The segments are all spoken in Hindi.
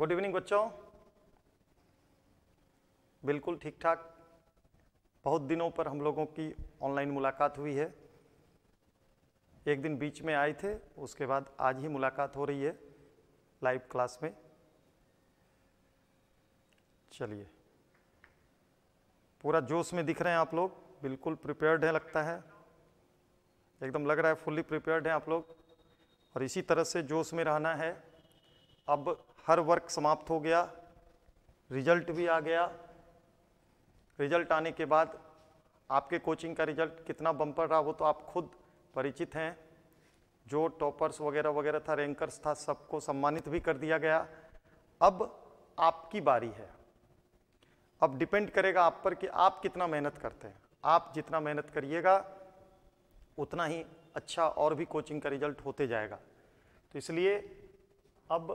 गुड इवनिंग बच्चों बिल्कुल ठीक ठाक बहुत दिनों पर हम लोगों की ऑनलाइन मुलाकात हुई है एक दिन बीच में आए थे उसके बाद आज ही मुलाकात हो रही है लाइव क्लास में चलिए पूरा जोश में दिख रहे हैं आप लोग बिल्कुल प्रिपेयर्ड है लगता है एकदम लग रहा है फुल्ली प्रिपेयर्ड हैं आप लोग और इसी तरह से जोश में रहना है अब हर वर्क समाप्त हो गया रिजल्ट भी आ गया रिजल्ट आने के बाद आपके कोचिंग का रिजल्ट कितना बम्पर रहा वो तो आप खुद परिचित हैं जो टॉपर्स वगैरह वगैरह था रैंकर्स था सबको सम्मानित भी कर दिया गया अब आपकी बारी है अब डिपेंड करेगा आप पर कि आप कितना मेहनत करते हैं आप जितना मेहनत करिएगा उतना ही अच्छा और भी कोचिंग का रिजल्ट होते जाएगा तो इसलिए अब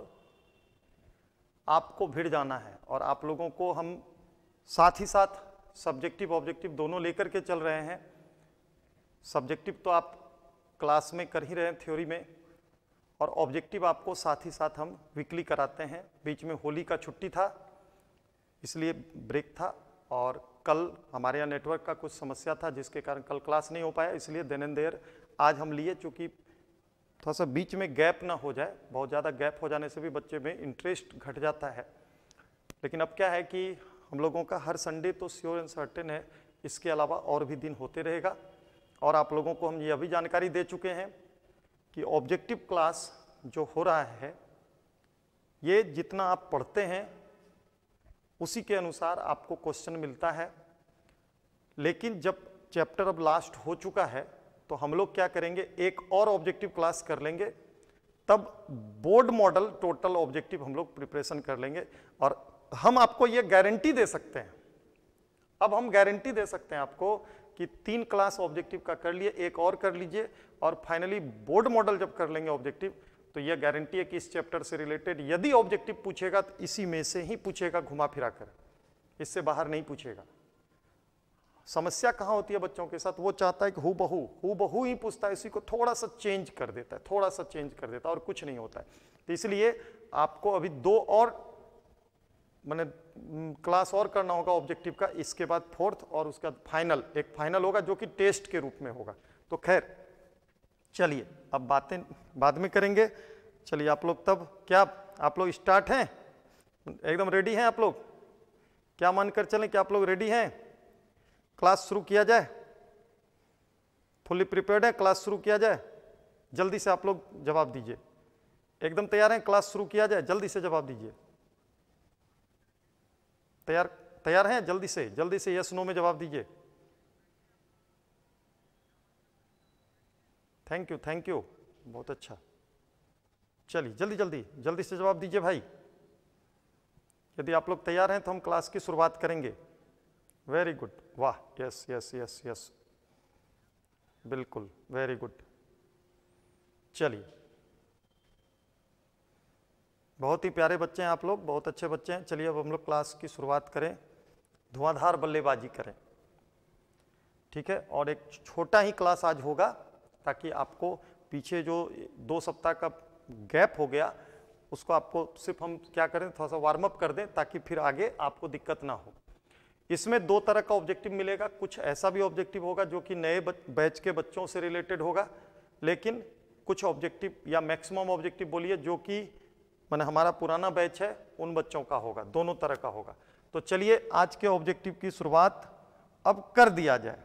आपको भिड़ जाना है और आप लोगों को हम साथ ही साथ सब्जेक्टिव ऑब्जेक्टिव दोनों लेकर के चल रहे हैं सब्जेक्टिव तो आप क्लास में कर ही रहे हैं थ्योरी में और ऑब्जेक्टिव आपको साथ ही साथ हम वीकली कराते हैं बीच में होली का छुट्टी था इसलिए ब्रेक था और कल हमारे यहाँ नेटवर्क का कुछ समस्या था जिसके कारण कल क्लास नहीं हो पाया इसलिए देन एंड आज हम लिए चूँकि थोड़ा सा बीच में गैप ना हो जाए बहुत ज़्यादा गैप हो जाने से भी बच्चे में इंटरेस्ट घट जाता है लेकिन अब क्या है कि हम लोगों का हर संडे तो श्योर एंड सर्टेन है इसके अलावा और भी दिन होते रहेगा और आप लोगों को हम ये अभी जानकारी दे चुके हैं कि ऑब्जेक्टिव क्लास जो हो रहा है ये जितना आप पढ़ते हैं उसी के अनुसार आपको क्वेश्चन मिलता है लेकिन जब चैप्टर अब लास्ट हो चुका है तो हम लोग क्या करेंगे एक और ऑब्जेक्टिव क्लास कर लेंगे तब बोर्ड मॉडल टोटल ऑब्जेक्टिव हम लोग प्रिपरेशन कर लेंगे और हम आपको ये गारंटी दे सकते हैं अब हम गारंटी दे सकते हैं आपको कि तीन क्लास ऑब्जेक्टिव का कर लिए एक और कर लीजिए और फाइनली बोर्ड मॉडल जब कर लेंगे ऑब्जेक्टिव तो यह गारंटी है कि इस चैप्टर से रिलेटेड यदि ऑब्जेक्टिव पूछेगा तो इसी में से ही पूछेगा घुमा फिरा कर इससे बाहर नहीं पूछेगा समस्या कहाँ होती है बच्चों के साथ वो चाहता है कि हु बहू हु बहू ही पूछता है इसी को थोड़ा सा चेंज कर देता है थोड़ा सा चेंज कर देता है और कुछ नहीं होता है तो इसलिए आपको अभी दो और मैंने क्लास और करना होगा ऑब्जेक्टिव का इसके बाद फोर्थ और उसके बाद फाइनल एक फाइनल होगा जो कि टेस्ट के रूप में होगा तो खैर चलिए अब बातें बाद में करेंगे चलिए आप लोग तब क्या आप लोग स्टार्ट हैं एकदम रेडी हैं आप लोग क्या मानकर कर चलें कि आप लोग रेडी हैं क्लास शुरू किया जाए फुल्ली प्रिपेयर्ड है क्लास शुरू किया जाए जल्दी से आप लोग जवाब दीजिए एकदम तैयार हैं क्लास शुरू किया जाए जल्दी से जवाब दीजिए तैयार तैयार हैं जल्दी से जल्दी से यस नो में जवाब दीजिए थैंक यू थैंक यू बहुत अच्छा चलिए जल्दी जल्दी जल्दी से जवाब दीजिए भाई यदि आप लोग तैयार हैं तो हम क्लास की शुरुआत करेंगे वेरी गुड वाह यस यस यस यस बिल्कुल वेरी गुड चलिए बहुत ही प्यारे बच्चे हैं आप लोग बहुत अच्छे बच्चे हैं चलिए अब हम लोग क्लास की शुरुआत करें धुआंधार बल्लेबाजी करें ठीक है और एक छोटा ही क्लास आज होगा ताकि आपको पीछे जो दो सप्ताह का गैप हो गया उसको आपको सिर्फ हम क्या करें थोड़ा सा वार्म अप कर दें ताकि फिर आगे आपको दिक्कत ना हो इसमें दो तरह का ऑब्जेक्टिव मिलेगा कुछ ऐसा भी ऑब्जेक्टिव होगा जो कि नए बैच के बच्चों से रिलेटेड होगा लेकिन कुछ ऑब्जेक्टिव या मैक्सिमम ऑब्जेक्टिव बोलिए जो कि मैंने हमारा पुराना बैच है उन बच्चों का होगा दोनों तरह का होगा तो चलिए आज के ऑब्जेक्टिव की शुरुआत अब कर दिया जाए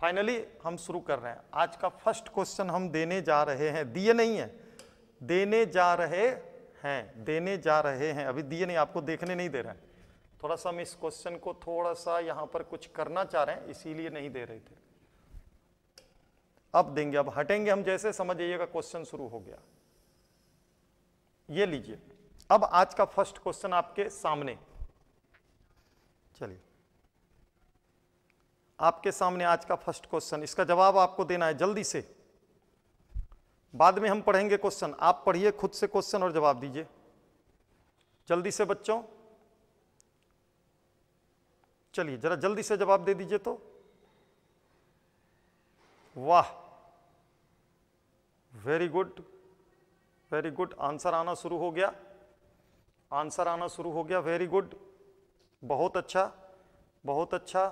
फाइनली हम शुरू कर रहे हैं आज का फर्स्ट क्वेश्चन हम देने जा रहे हैं दिए नहीं है देने जा रहे हैं देने जा रहे हैं अभी दिए नहीं आपको देखने नहीं दे रहे हैं थोड़ा सा हम इस क्वेश्चन को थोड़ा सा यहां पर कुछ करना चाह रहे हैं इसीलिए नहीं दे रहे थे अब देंगे अब हटेंगे हम जैसे समझ आइएगा क्वेश्चन शुरू हो गया ये लीजिए अब आज का फर्स्ट क्वेश्चन आपके सामने चलिए आपके सामने आज का फर्स्ट क्वेश्चन इसका जवाब आपको देना है जल्दी से बाद में हम पढ़ेंगे क्वेश्चन आप पढ़िए खुद से क्वेश्चन और जवाब दीजिए जल्दी से बच्चों चलिए जरा जल्दी से जवाब दे दीजिए तो वाह very good very good answer आना शुरू हो गया आंसर आना शुरू हो गया वेरी गुड बहुत अच्छा बहुत अच्छा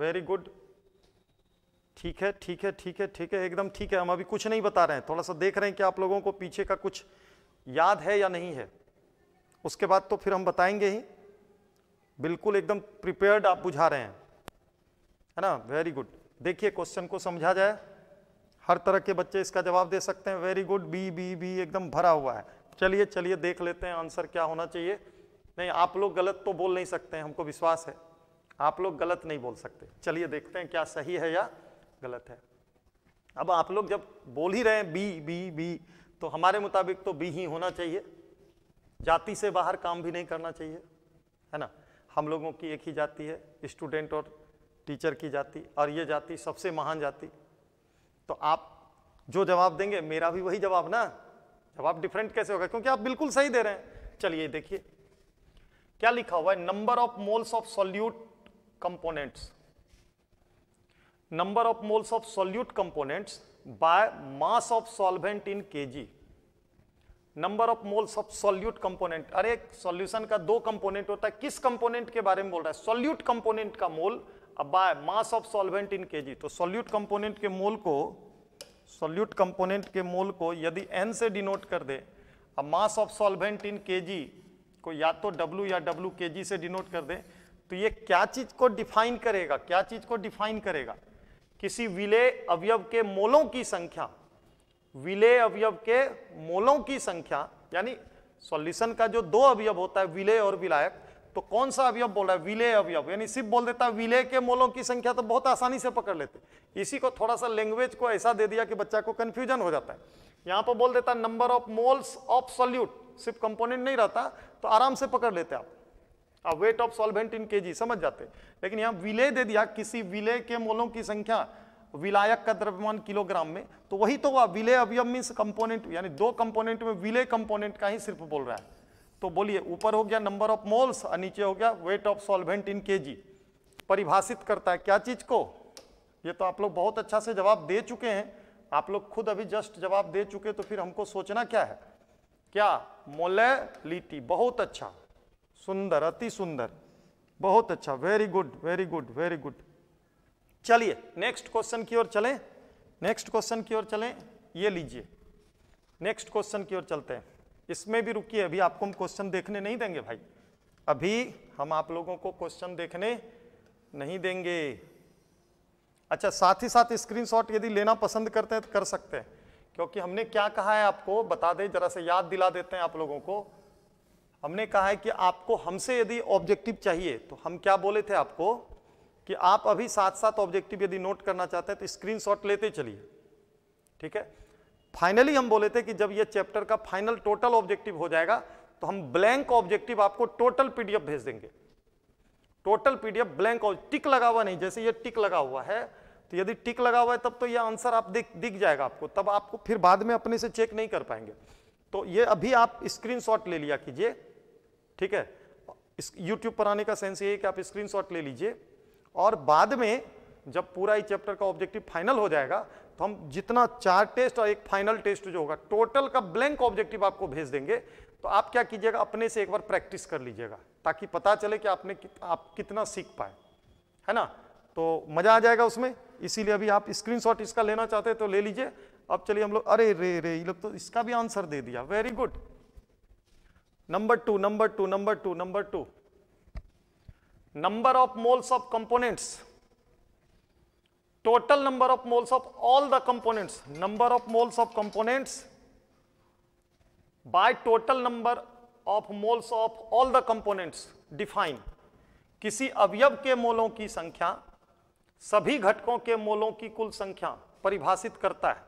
वेरी गुड ठीक है ठीक है ठीक है ठीक है एकदम ठीक है हम अभी कुछ नहीं बता रहे हैं थोड़ा सा देख रहे हैं कि आप लोगों को पीछे का कुछ याद है या नहीं है उसके बाद तो फिर हम बताएंगे ही बिल्कुल एकदम प्रिपेयर्ड आप बुझा रहे हैं है ना वेरी गुड देखिए क्वेश्चन को समझा जाए हर तरह के बच्चे इसका जवाब दे सकते हैं very good B B B एकदम भरा हुआ है चलिए चलिए देख लेते हैं आंसर क्या होना चाहिए नहीं आप लोग गलत तो बोल नहीं सकते हैं हमको विश्वास है आप लोग गलत नहीं बोल सकते चलिए देखते हैं क्या सही है या गलत है अब आप लोग जब बोल ही रहे हैं बी बी बी तो हमारे मुताबिक तो बी ही होना चाहिए जाति से बाहर काम भी नहीं करना चाहिए है ना हम लोगों की एक ही जाति है स्टूडेंट और टीचर की जाति और ये जाति सबसे महान जाति तो आप जो जवाब देंगे मेरा भी वही जवाब ना जवाब डिफरेंट कैसे होगा क्योंकि आप बिल्कुल सही दे रहे हैं चलिए देखिए क्या लिखा हुआ है number of moles of solute components number of moles of solute components by mass of solvent in KG number of moles of solute component अरे सॉल्यूशन का दो कंपोनेंट होता है किस कंपोनेंट के बारे में बोल रहा है सॉल्यूट कंपोनेंट का मोल अब by mass of solvent in KG तो सॉल्यूट कंपोनेंट के मोल को सॉल्यूट कंपोनेंट के मोल को यदि एन से डिनोट कर दे अब mass of solvent in KG को या तो डब्ल्यू या डब्ल्यू के से डिनोट कर दे तो ये क्या चीज को डिफाइन करेगा क्या चीज को डिफाइन करेगा किसी विलय अवयव के मोलों की संख्या विलय अवयव के मोलों की संख्या यानी सॉल्यूशन का जो दो अवयव होता है विलय और विलायक तो कौन सा अवयव बोल रहा है विलय अवयव यानी सिर्फ बोल देता है विलय के मोलों की संख्या तो बहुत आसानी से पकड़ लेते इसी को थोड़ा सा लैंग्वेज को ऐसा दे दिया कि बच्चा को कंफ्यूजन हो जाता है यहां पर बोल देता number of moles of solute सिर्फ कंपोनेंट नहीं रहता तो आराम से पकड़ लेते आप weight of solvent in KG समझ जाते लेकिन यहां विलय दे दिया किसी विलय के मोलों की संख्या विलायक का द्रव्यमान किलोग्राम में तो वही तो हुआ विलय अवयव मीन्स कंपोनेंट यानी दो कंपोनेंट में विलय कंपोनेंट का ही सिर्फ बोल रहा है तो बोलिए ऊपर हो गया नंबर ऑफ मोल्स और नीचे हो गया weight of solvent in KG परिभाषित करता है क्या चीज को ये तो आप लोग बहुत अच्छा से जवाब दे चुके हैं आप लोग खुद अभी जस्ट जवाब दे चुके तो फिर हमको सोचना क्या है क्या मोलेलिटी बहुत अच्छा सुंदर अति सुंदर बहुत अच्छा very good very good very good चलिए नेक्स्ट क्वेश्चन की ओर चलें नेक्स्ट क्वेश्चन की ओर चलें ये लीजिए नेक्स्ट क्वेश्चन की ओर चलते हैं इसमें भी रुकिए अभी आपको हम क्वेश्चन देखने नहीं देंगे भाई अभी हम आप लोगों को क्वेश्चन देखने नहीं देंगे अच्छा साथ ही साथ स्क्रीनशॉट यदि लेना पसंद करते हैं तो कर सकते हैं क्योंकि हमने क्या कहा है आपको बता दें जरा से याद दिला देते हैं आप लोगों को हमने कहा है कि आपको हमसे यदि ऑब्जेक्टिव चाहिए तो हम क्या बोले थे आपको कि आप अभी साथ साथ ऑब्जेक्टिव यदि नोट करना चाहते हैं तो स्क्रीनशॉट लेते चलिए ठीक है फाइनली हम बोले थे कि जब यह चैप्टर का फाइनल टोटल ऑब्जेक्टिव हो जाएगा तो हम ब्लैंक ऑब्जेक्टिव आपको टोटल पीडीएफ भेज देंगे टोटल पीडीएफ ब्लैंक टिक लगा हुआ नहीं जैसे ये टिक लगा हुआ है तो यदि टिक लगा हुआ है तब तो ये आंसर आप दिख दिख जाएगा आपको तब आपको फिर बाद में अपने से चेक नहीं कर पाएंगे तो ये अभी आप स्क्रीनशॉट ले लिया कीजिए ठीक है इस यूट्यूब पर आने का सेंस ये है कि आप स्क्रीनशॉट ले लीजिए और बाद में जब पूरा ही चैप्टर का ऑब्जेक्टिव फाइनल हो जाएगा तो हम जितना चार टेस्ट और एक फाइनल टेस्ट जो होगा टोटल का ब्लैंक ऑब्जेक्टिव आपको भेज देंगे तो आप क्या कीजिएगा अपने से एक बार प्रैक्टिस कर लीजिएगा ताकि पता चले कि आपने कित, आप कितना सीख पाए है ना तो मज़ा आ जाएगा उसमें इसीलिए अभी आप स्क्रीनशॉट इसका लेना चाहते हैं तो ले लीजिए अब चलिए हम लोग अरे रे रे ये लोग तो इसका भी आंसर दे दिया very good number two number two number two number two number of moles of components total number of moles of all the components number of moles of components by total number of moles of all the components define किसी अवयव के मोलों की संख्या सभी घटकों के मोलों की कुल संख्या परिभाषित करता है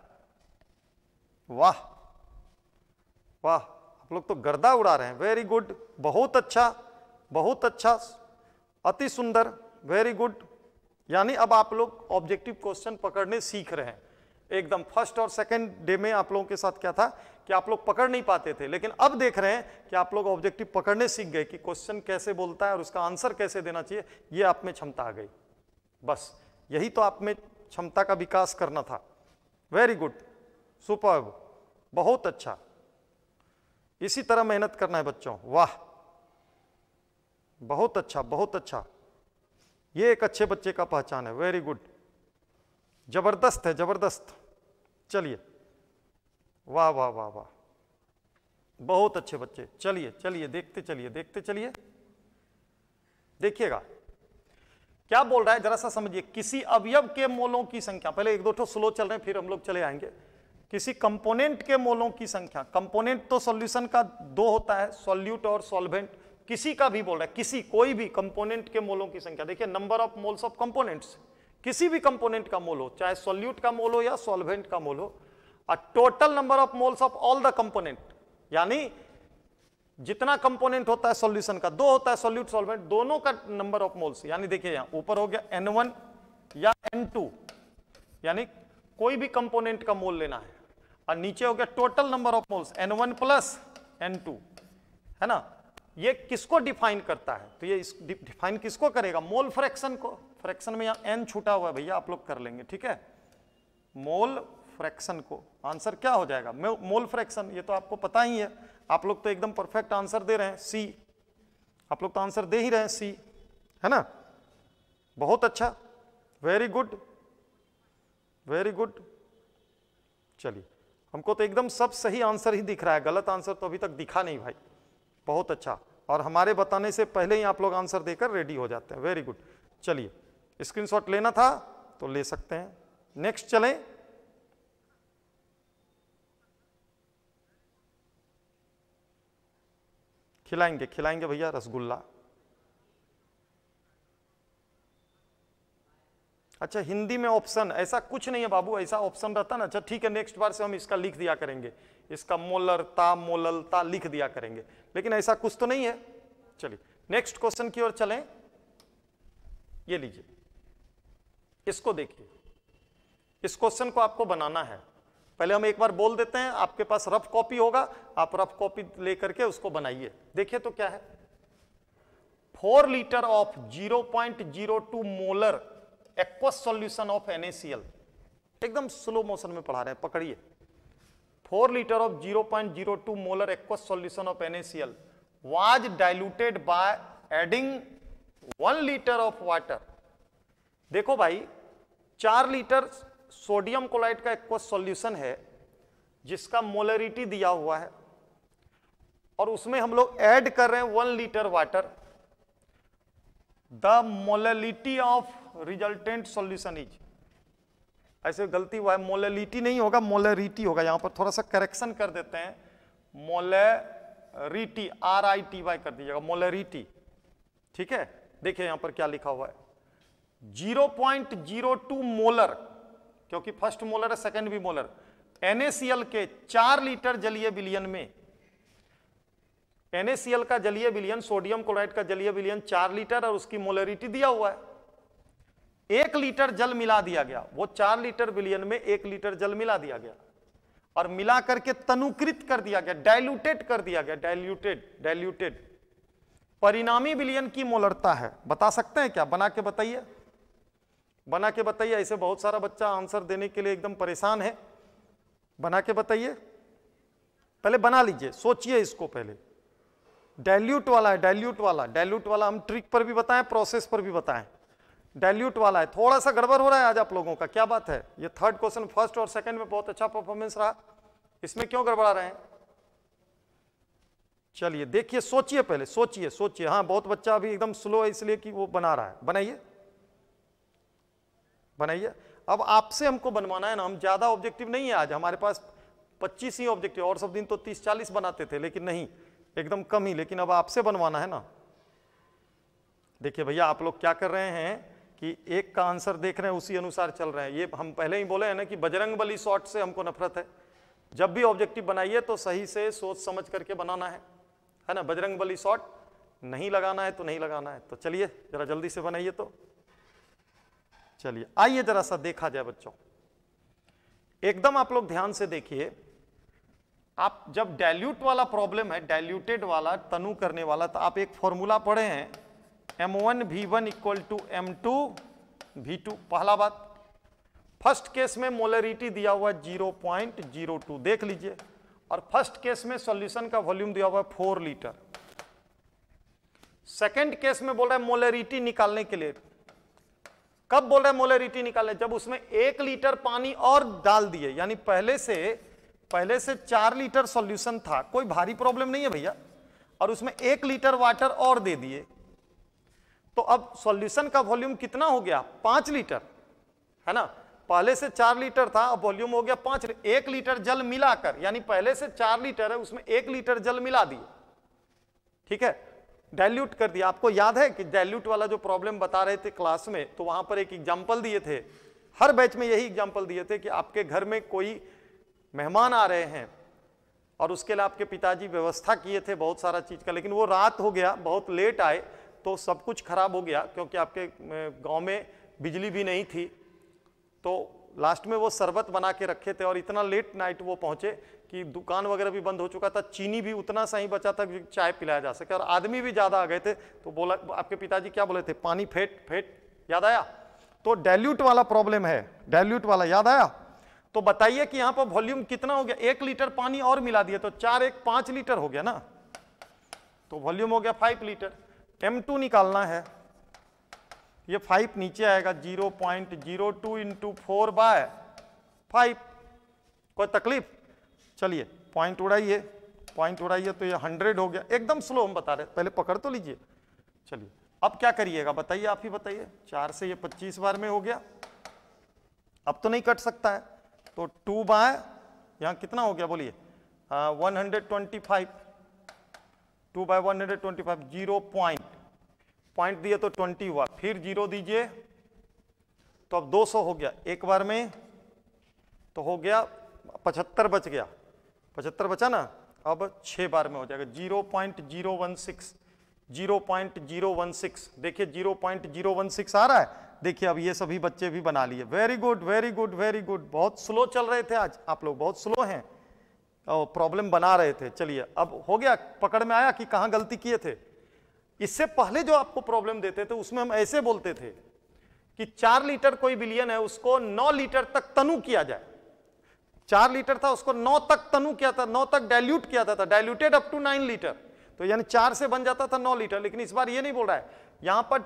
वाह वाह आप लोग तो गर्दा उड़ा रहे हैं वेरी गुड बहुत अच्छा बहुत अच्छा अति सुंदर वेरी गुड यानी अब आप लोग ऑब्जेक्टिव क्वेश्चन पकड़ने सीख रहे हैं एकदम फर्स्ट और सेकंड डे में आप लोगों के साथ क्या था कि आप लोग पकड़ नहीं पाते थे लेकिन अब देख रहे हैं कि आप लोग ऑब्जेक्टिव पकड़ने सीख गए कि क्वेश्चन कैसे बोलता है और उसका आंसर कैसे देना चाहिए ये आप में क्षमता आ गई बस यही तो आप में क्षमता का विकास करना था वेरी गुड सुपर बहुत अच्छा इसी तरह मेहनत करना है बच्चों वाह बहुत अच्छा बहुत अच्छा ये एक अच्छे बच्चे का पहचान है वेरी गुड जबरदस्त है जबरदस्त चलिए वाह वाह वाह वाह बहुत अच्छे बच्चे चलिए चलिए देखते चलिए देखते चलिए देखिएगा क्या बोल रहा है जरा सा समझिए किसी अवयव के मोलों की संख्या पहले एक दो ठो स्लो चल रहे हैं फिर हम लोग चले आएंगे किसी कंपोनेंट के मोलों की संख्या कंपोनेंट तो सॉल्यूशन का दो होता है सॉल्यूट और सॉल्वेंट किसी का भी बोल रहा है किसी कोई भी कंपोनेंट के मोलों की संख्या देखिए number of moles of components किसी भी कंपोनेंट का मोल हो चाहे सोल्यूट का मोल हो या सॉल्वेंट का मोल हो और total number of moles of all the component यानी जितना कंपोनेंट होता है सॉल्यूशन का दो होता है सोल्यूट सॉल्वेंट दोनों का नंबर ऑफ मोल्स यानी देखिए यहां ऊपर हो गया वन या टू यानी कोई भी कंपोनेंट का मोल लेना है और नीचे हो गया total number of moles N one plus N है ना ये किसको डिफाइन करता है तो ये डिफाइन किसको करेगा मोल फ्रैक्शन को फ्रैक्शन में यहां एन छूटा हुआ है भैया आप लोग कर लेंगे ठीक है मोल फ्रैक्शन को आंसर क्या हो जाएगा मोल फ्रैक्शन ये तो आपको पता ही है आप लोग तो एकदम परफेक्ट आंसर दे रहे हैं सी आप लोग तो आंसर दे ही रहे हैं सी है ना बहुत अच्छा वेरी गुड वेरी गुड चलिए हमको तो एकदम सब सही आंसर ही दिख रहा है गलत आंसर तो अभी तक दिखा नहीं भाई बहुत अच्छा और हमारे बताने से पहले ही आप लोग आंसर देकर रेडी हो जाते हैं वेरी गुड चलिए स्क्रीनशॉट लेना था तो ले सकते हैं नेक्स्ट चलें खिलाएंगे खिलाएंगे भैया रसगुल्ला अच्छा हिंदी में ऑप्शन ऐसा कुछ नहीं है बाबू ऐसा ऑप्शन रहता ना अच्छा ठीक है नेक्स्ट बार से हम इसका लिख दिया करेंगे इसका मोलर ता मोलल ता लिख दिया करेंगे लेकिन ऐसा कुछ तो नहीं है चलिए नेक्स्ट क्वेश्चन की ओर चलें ये लीजिए इसको देखिए इस क्वेश्चन को आपको बनाना है पहले हम एक बार बोल देते हैं आपके पास रफ कॉपी होगा आप रफ कॉपी लेकर के उसको बनाइए देखिए तो क्या है four litre of zero point zero two molar aqueous solution of NaCl एकदम स्लो मोशन में पढ़ा रहे हैं पकड़िए four litre of two molar aqueous solution of NaCl was diluted by adding one litre of water देखो भाई चार लीटर सोडियम क्लोराइड का एक्वस सॉल्यूशन है जिसका मोलरिटी दिया हुआ है और उसमें हम लोग ऐड कर रहे हैं one litre water the molality of resultant solution is ऐसे गलती हुआ है मोलेलिटी नहीं होगा मोलेरिटी होगा यहां पर थोड़ा सा करेक्शन कर देते हैं molarity R I T Y कर दीजिएगा मोलेरिटी ठीक है देखिए यहां पर क्या लिखा हुआ है zero point zero two molar क्योंकि फर्स्ट मोलर है सेकेंड भी मोलर एनएसीएल के चार लीटर जलीय बिलियन में एनएसीएल का जलीय बिलियन सोडियम क्लोराइड का जलीय बिलियन चार लीटर और उसकी मोलरिटी दिया हुआ है एक लीटर जल मिला दिया गया वो चार लीटर विलियन में एक लीटर जल मिला दिया गया और मिला करके तनुकृत कर दिया गया डाइल्यूटेड कर दिया गया डाइल्यूटेड डाइल्यूटेड परिणामी बिलियन की मोलरता है बता सकते हैं क्या बना के बताइए बना के बताइए ऐसे बहुत सारा बच्चा आंसर देने के लिए एकदम परेशान है बना के बताइए पहले बना लीजिए सोचिए इसको पहले डाइल्यूट वाला है डाइल्यूट वाला डाइल्यूट वाला हम ट्रिक पर भी बताएं प्रोसेस पर भी बताएं डायल्यूट वाला है थोड़ा सा गड़बड़ हो रहा है आज आप लोगों का क्या बात है ये थर्ड क्वेश्चन फर्स्ट और सेकंड में बहुत अच्छा परफॉर्मेंस रहा इसमें क्यों गड़बड़ा रहे हैं चलिए देखिए सोचिए पहले सोचिए सोचिए हाँ बहुत बच्चा अभी एकदम स्लो है इसलिए कि वो बना रहा है बनाइए बनाइए अब आपसे हमको बनवाना है ना हम ज़्यादा ऑब्जेक्टिव नहीं है आज हमारे पास पच्चीस ही ऑब्जेक्टिव और सब दिन तो तीस चालीस बनाते थे लेकिन नहीं एकदम कम ही लेकिन अब आपसे बनवाना है ना देखिए भैया आप लोग क्या कर रहे हैं कि एक का आंसर देख रहे हैं उसी अनुसार चल रहे हैं ये हम पहले ही बोले हैं ना कि बजरंग बली शॉर्ट से हमको नफरत है जब भी ऑब्जेक्टिव बनाइए तो सही से सोच समझ करके बनाना है है ना बजरंग बली शॉर्ट नहीं लगाना है तो नहीं लगाना है तो चलिए जरा जल्दी से बनाइए तो चलिए आइए जरा सा देखा जाए बच्चों एकदम आप लोग ध्यान से देखिए आप जब डाइल्यूट वाला प्रॉब्लम है डाइल्यूटेड वाला तनु करने वाला तो आप एक फॉर्मूला पढ़े हैं M one V one equal to M two V two पहला बात फर्स्ट केस में मोलरिटी दिया हुआ जीरो पॉइंट जीरो टू देख लीजिए और फर्स्ट केस में सॉल्यूशन का वॉल्यूम दिया हुआ है फोर लीटर सेकेंड केस में बोल रहा है मोलरिटी निकालने के लिए कब बोल रहा है मोलरिटी निकालने जब उसमें एक लीटर पानी और डाल दिए यानी पहले से पहले से चार लीटर सॉल्यूशन था कोई भारी प्रॉब्लम नहीं है भैया और उसमें एक लीटर वाटर और दे दिए तो अब सॉल्यूशन का वॉल्यूम कितना हो गया पांच लीटर है ना पहले से चार लीटर था अब वॉल्यूम हो गया पांच एक लीटर जल मिलाकर यानी पहले से चार लीटर है उसमें एक लीटर जल मिला दिए ठीक है डाइल्यूट कर दिया आपको याद है कि डाइल्यूट वाला जो प्रॉब्लम बता रहे थे क्लास में तो वहां पर एक एग्जाम्पल दिए थे हर बैच में यही एग्जाम्पल दिए थे कि आपके घर में कोई मेहमान आ रहे हैं और उसके लिए आपके पिताजी व्यवस्था किए थे बहुत सारा चीज़ का लेकिन वो रात हो गया बहुत लेट आए तो सब कुछ खराब हो गया क्योंकि आपके गांव में बिजली भी नहीं थी तो लास्ट में वो शरबत बना के रखे थे और इतना लेट नाइट वो पहुंचे कि दुकान वगैरह भी बंद हो चुका था चीनी भी उतना सा ही बचा था कि चाय पिलाया जा सके और आदमी भी ज़्यादा आ गए थे तो बोला आपके पिताजी क्या बोले थे पानी फेट फेंट याद आया तो डायल्यूट वाला प्रॉब्लम है डायल्यूट वाला याद आया तो बताइए कि यहाँ पर वॉल्यूम कितना हो गया एक लीटर पानी और मिला दिया तो चार एक पाँच लीटर हो गया ना तो वॉल्यूम हो गया फाइव लीटर M2 निकालना है ये 5 नीचे आएगा 0.02 point zero two into four by five कोई तकलीफ चलिए पॉइंट उड़ाइए पॉइंट उड़ाइए तो ये हंड्रेड हो गया एकदम स्लो हम बता रहे पहले पकड़ तो लीजिए चलिए अब क्या करिएगा बताइए आप ही बताइए चार से ये पच्चीस बार में हो गया अब तो नहीं कट सकता है तो टू बाय यहाँ कितना हो गया बोलिए one hundred twenty five two by one hundred twenty five zero point point दिए तो ट्वेंटी हुआ फिर जीरो दीजिए तो अब 200 हो गया एक बार में तो हो गया पचहत्तर बच गया पचहत्तर बचा ना अब छः बार में हो जाएगा zero point zero one six zero point zero one six देखिए zero point zero one six आ रहा है देखिए अब ये सभी बच्चे भी बना लिए very good very good very good बहुत स्लो चल रहे थे आज आप लोग बहुत स्लो हैं और प्रॉब्लम बना रहे थे चलिए अब हो गया पकड़ में आया कि कहाँ गलती किए थे इससे पहले जो आपको प्रॉब्लम देते थे उसमें हम ऐसे बोलते थे कि चार लीटर कोई बिलियन है उसको नौ लीटर तक तनु किया जाए चार लीटर था उसको नौ तक तनु किया था नौ तक डाइल्यूट किया था diluted up to nine litre तो यानी चार से बन जाता था नौ लीटर लेकिन इस बार ये नहीं बोल रहा है यहां पर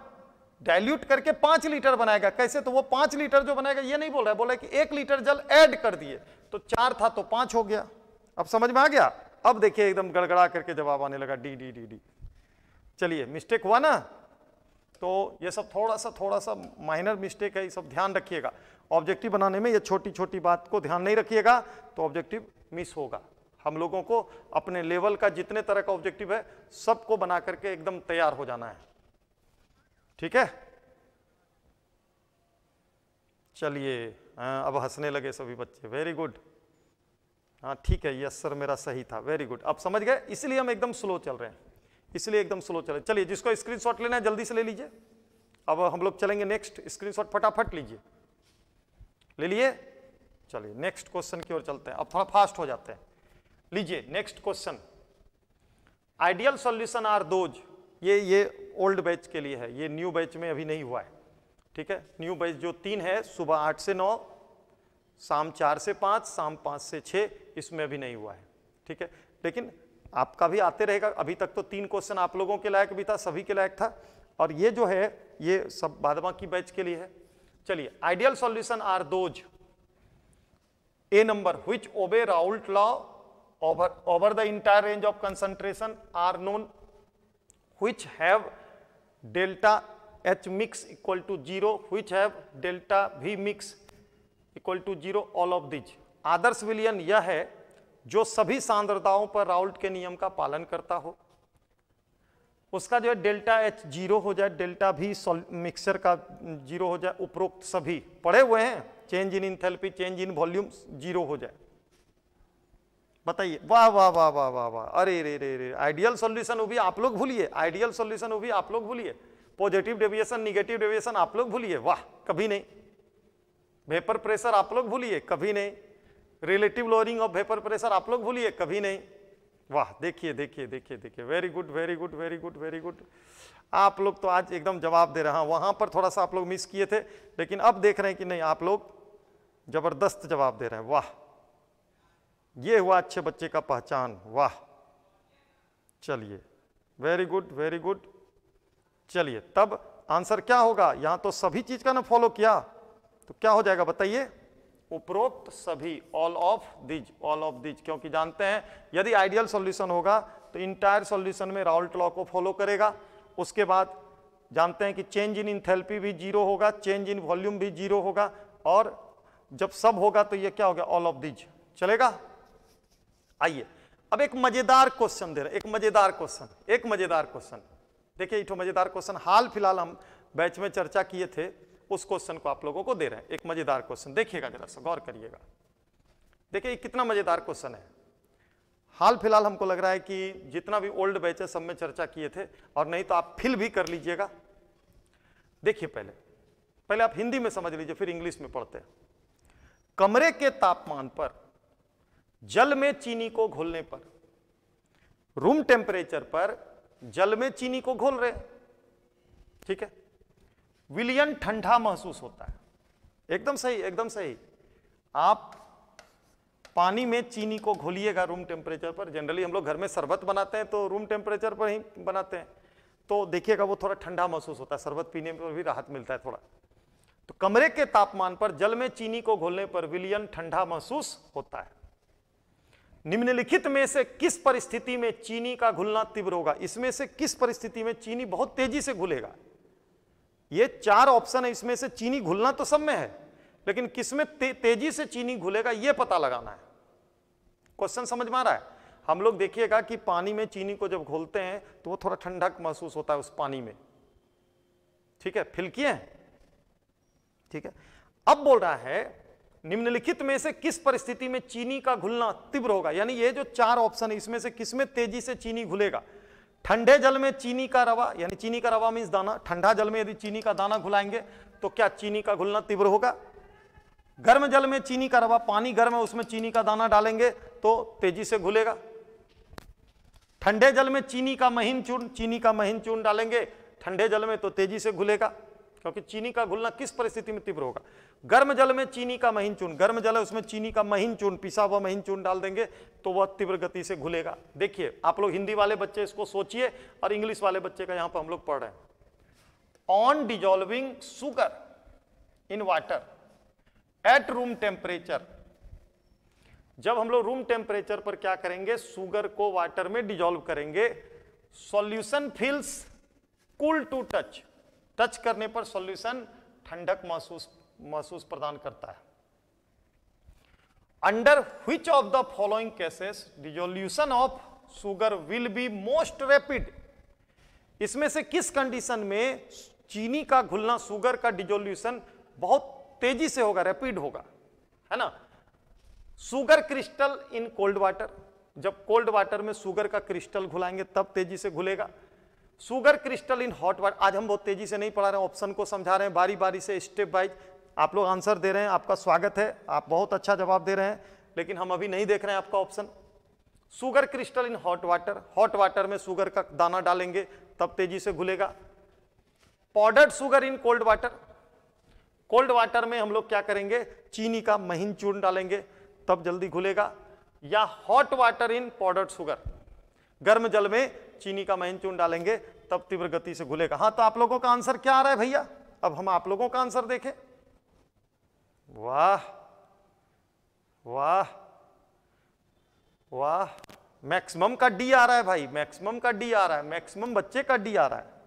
डाइल्यूट करके पांच लीटर बनाएगा कैसे तो वो पांच लीटर जो बनाएगा ये नहीं बोल रहा है बोला कि एक लीटर जल ऐड कर दिए तो चार था तो पांच हो गया अब समझ में आ गया अब देखिए एकदम गड़गड़ा करके जवाब आने लगा डी डी डी डी चलिए मिस्टेक हुआ ना तो ये सब थोड़ा सा थोड़ा सा माइनर मिस्टेक है ये सब ध्यान रखिएगा ऑब्जेक्टिव बनाने में ये छोटी छोटी बात को ध्यान नहीं रखिएगा तो ऑब्जेक्टिव मिस होगा हम लोगों को अपने लेवल का जितने तरह का ऑब्जेक्टिव है सबको बना करके एकदम तैयार हो जाना है ठीक है चलिए हाँ, अब हंसने लगे सभी बच्चे वेरी गुड हाँ ठीक है यस सर मेरा सही था वेरी गुड अब समझ गए इसलिए हम एकदम स्लो चल रहे हैं इसलिए एकदम स्लो चले चलिए जिसको स्क्रीनशॉट लेना है जल्दी से ले लीजिए अब हम लोग चलेंगे नेक्स्ट स्क्रीनशॉट फटाफट लीजिए ले लिए चलिए नेक्स्ट क्वेश्चन की ओर चलते हैं अब थोड़ा फास्ट हो जाते हैं लीजिए next question ideal solution are those ये ये ओल्ड बैच के लिए है ये न्यू बैच में अभी नहीं हुआ है ठीक है न्यू बैच जो तीन है सुबह आठ से नौ शाम चार से पाँच शाम पाँच से छः इसमें अभी नहीं हुआ है ठीक है लेकिन आपका भी आते रहेगा अभी तक तो तीन क्वेश्चन आप लोगों के लायक भी था सभी के लायक था और ये जो है ये सब बाद की बैच के लिए है चलिए ideal solution are those a number which obey Raoult law over over the entire range of concentration are known which have delta H mix equal to zero which have delta V mix equal to zero all of these आदर्श विलियन यह है जो सभी सांद्रताओं पर राउल्ट के नियम का पालन करता हो उसका जो है डेल्टा एच जीरो हो जाए डेल्टा भी मिक्सचर का जीरो हो जाए उपरोक्त सभी पड़े हुए हैं change in enthalpy change in volume जीरो हो जाए बताइए वाह वाह वाह वाह वाह वाह अरे रे रे रे आइडियल सॉल्यूशन वो भी आप लोग भूलिए आइडियल सॉल्यूशन वो भी आप लोग भूलिए पॉजिटिव डेविएशन निगेटिव डेविएशन आप लोग भूलिए वाह कभी नहीं वेपर प्रेशर आप लोग भूलिए कभी नहीं relative lowering of vapour pressure आप लोग भूलिए कभी नहीं वाह देखिए देखिए देखिए देखिए very good very good very good very good आप लोग तो आज एकदम जवाब दे रहे हैं वहाँ पर थोड़ा सा आप लोग मिस किए थे लेकिन अब देख रहे हैं कि नहीं आप लोग जबरदस्त जवाब दे रहे हैं वाह ये हुआ अच्छे बच्चे का पहचान वाह चलिए वेरी गुड वेरी गुड चलिए तब आंसर क्या होगा यहाँ तो सभी चीज़ का ना फॉलो किया तो क्या हो जाएगा बताइए उपरोक्त सभी all of these all of these क्योंकि जानते हैं यदि आइडियल सॉल्यूशन होगा तो इंटायर सॉल्यूशन में राउल लॉ को फॉलो करेगा उसके बाद जानते हैं कि चेंज इन इंथेल्पी भी जीरो होगा चेंज इन वॉल्यूम भी जीरो होगा और जब सब होगा तो ये क्या होगा ऑल ऑफ दिज चलेगा आइए अब एक मजेदार क्वेश्चन दे रहे एक मजेदार क्वेश्चन एक मजेदार क्वेश्चन देखिए इठो मजेदार क्वेश्चन हाल फिलहाल हम बैच में चर्चा किए थे उस क्वेश्चन को आप लोगों को दे रहे हैं एक मजेदार क्वेश्चन देखिएगा जरा सा गौर करिएगा देखिए कितना मजेदार क्वेश्चन है हाल फिलहाल हमको लग रहा है कि जितना भी ओल्ड बैच है सब में चर्चा किए थे और नहीं तो आप फिल भी कर लीजिएगा देखिए पहले पहले आप हिंदी में समझ लीजिए फिर इंग्लिश में पढ़ते हैं कमरे के तापमान पर जल में चीनी को घोलने पर रूम टेम्परेचर पर जल में चीनी को घोल रहे ठीक है विलियन ठंडा महसूस होता है एकदम सही एकदम सही आप पानी में चीनी को घोलिएगा रूम टेम्परेचर पर जनरली हम लोग घर में शरबत बनाते हैं तो रूम टेम्परेचर पर ही बनाते हैं तो देखिएगा वो थोड़ा ठंडा महसूस होता है शरबत पीने पर भी राहत मिलता है थोड़ा तो कमरे के तापमान पर जल में चीनी को घोलने पर विलियन ठंडा महसूस होता है निम्नलिखित में से किस परिस्थिति में चीनी का घुलना तीव्र होगा इसमें से किस परिस्थिति में चीनी बहुत तेजी से घुलेगा ये चार ऑप्शन है इसमें से चीनी घुलना तो सब में है लेकिन किसमें ते, तेजी से चीनी घुलेगा ये पता लगाना है क्वेश्चन समझ में आ रहा है हम लोग देखिएगा कि पानी में चीनी को जब घोलते हैं तो वो थोड़ा ठंडक महसूस होता है उस पानी में ठीक है है ठीक है अब बोल रहा है निम्नलिखित में से किस परिस्थिति में चीनी का घुलना तीव्र होगा यानी ये जो चार ऑप्शन है इसमें से किसमें तेजी से चीनी घुलेगा ठंडे जल में चीनी का रवा यानी चीनी का रवा मीन्स दाना ठंडा जल में यदि चीनी का दाना घुलाएंगे तो क्या चीनी का घुलना तीव्र होगा गर्म जल में चीनी का रवा पानी गर्म है उसमें चीनी का दाना डालेंगे तो तेजी से घुलेगा ठंडे जल में चीनी का महीन चूर्ण चीनी का महीन चूर्ण डालेंगे ठंडे जल में तो तेजी से घुलेगा क्योंकि चीनी का घुलना किस परिस्थिति में तीव्र होगा गर्म जल में चीनी का महीन चून गर्म जल है उसमें चीनी का महीन चून पिसा हुआ महीन चून डाल देंगे तो वह तीव्र गति से घुलेगा देखिए आप लोग हिंदी वाले बच्चे इसको सोचिए और इंग्लिश वाले बच्चे का यहां पर हम लोग पढ़ रहे हैं on dissolving sugar in water at room temperature जब हम लोग रूम टेम्परेचर पर क्या करेंगे सुगर को वाटर में डिजॉल्व करेंगे solution feels cool to touch touch करने पर सॉल्यूशन ठंडक महसूस महसूस प्रदान करता है under which of the following cases dissolution of sugar will be most rapid इसमें से किस कंडीशन में चीनी का घुलना शुगर का डिजोल्यूशन बहुत तेजी से होगा रैपिड होगा है ना sugar crystal in cold water जब कोल्ड वाटर में शुगर का क्रिस्टल घुलाएंगे तब तेजी से घुलेगा sugar crystal in hot water आज हम बहुत तेजी से नहीं पढ़ा रहे हैं ऑप्शन को समझा रहे हैं बारी बारी से स्टेप बाइज आप लोग आंसर दे रहे हैं आपका स्वागत है आप बहुत अच्छा जवाब दे रहे हैं लेकिन हम अभी नहीं देख रहे हैं आपका option sugar crystal in hot water hot water में शुगर का दाना डालेंगे तब तेजी से घुलेगा powdered sugar in cold water cold water में हम लोग क्या करेंगे चीनी का महीन चूर्ण डालेंगे तब जल्दी घुलेगा या hot water in powdered sugar गर्म जल में चीनी का महीन चूर्ण डालेंगे तब तीव्र गति से घुलेगा हाँ तो आप लोगों का आंसर क्या आ रहा है भैया अब हम आप लोगों का आंसर देखें वाह वाह वाह मैक्सिमम का डी आ रहा है भाई मैक्सिमम का डी आ रहा है मैक्सिमम बच्चे का डी आ रहा है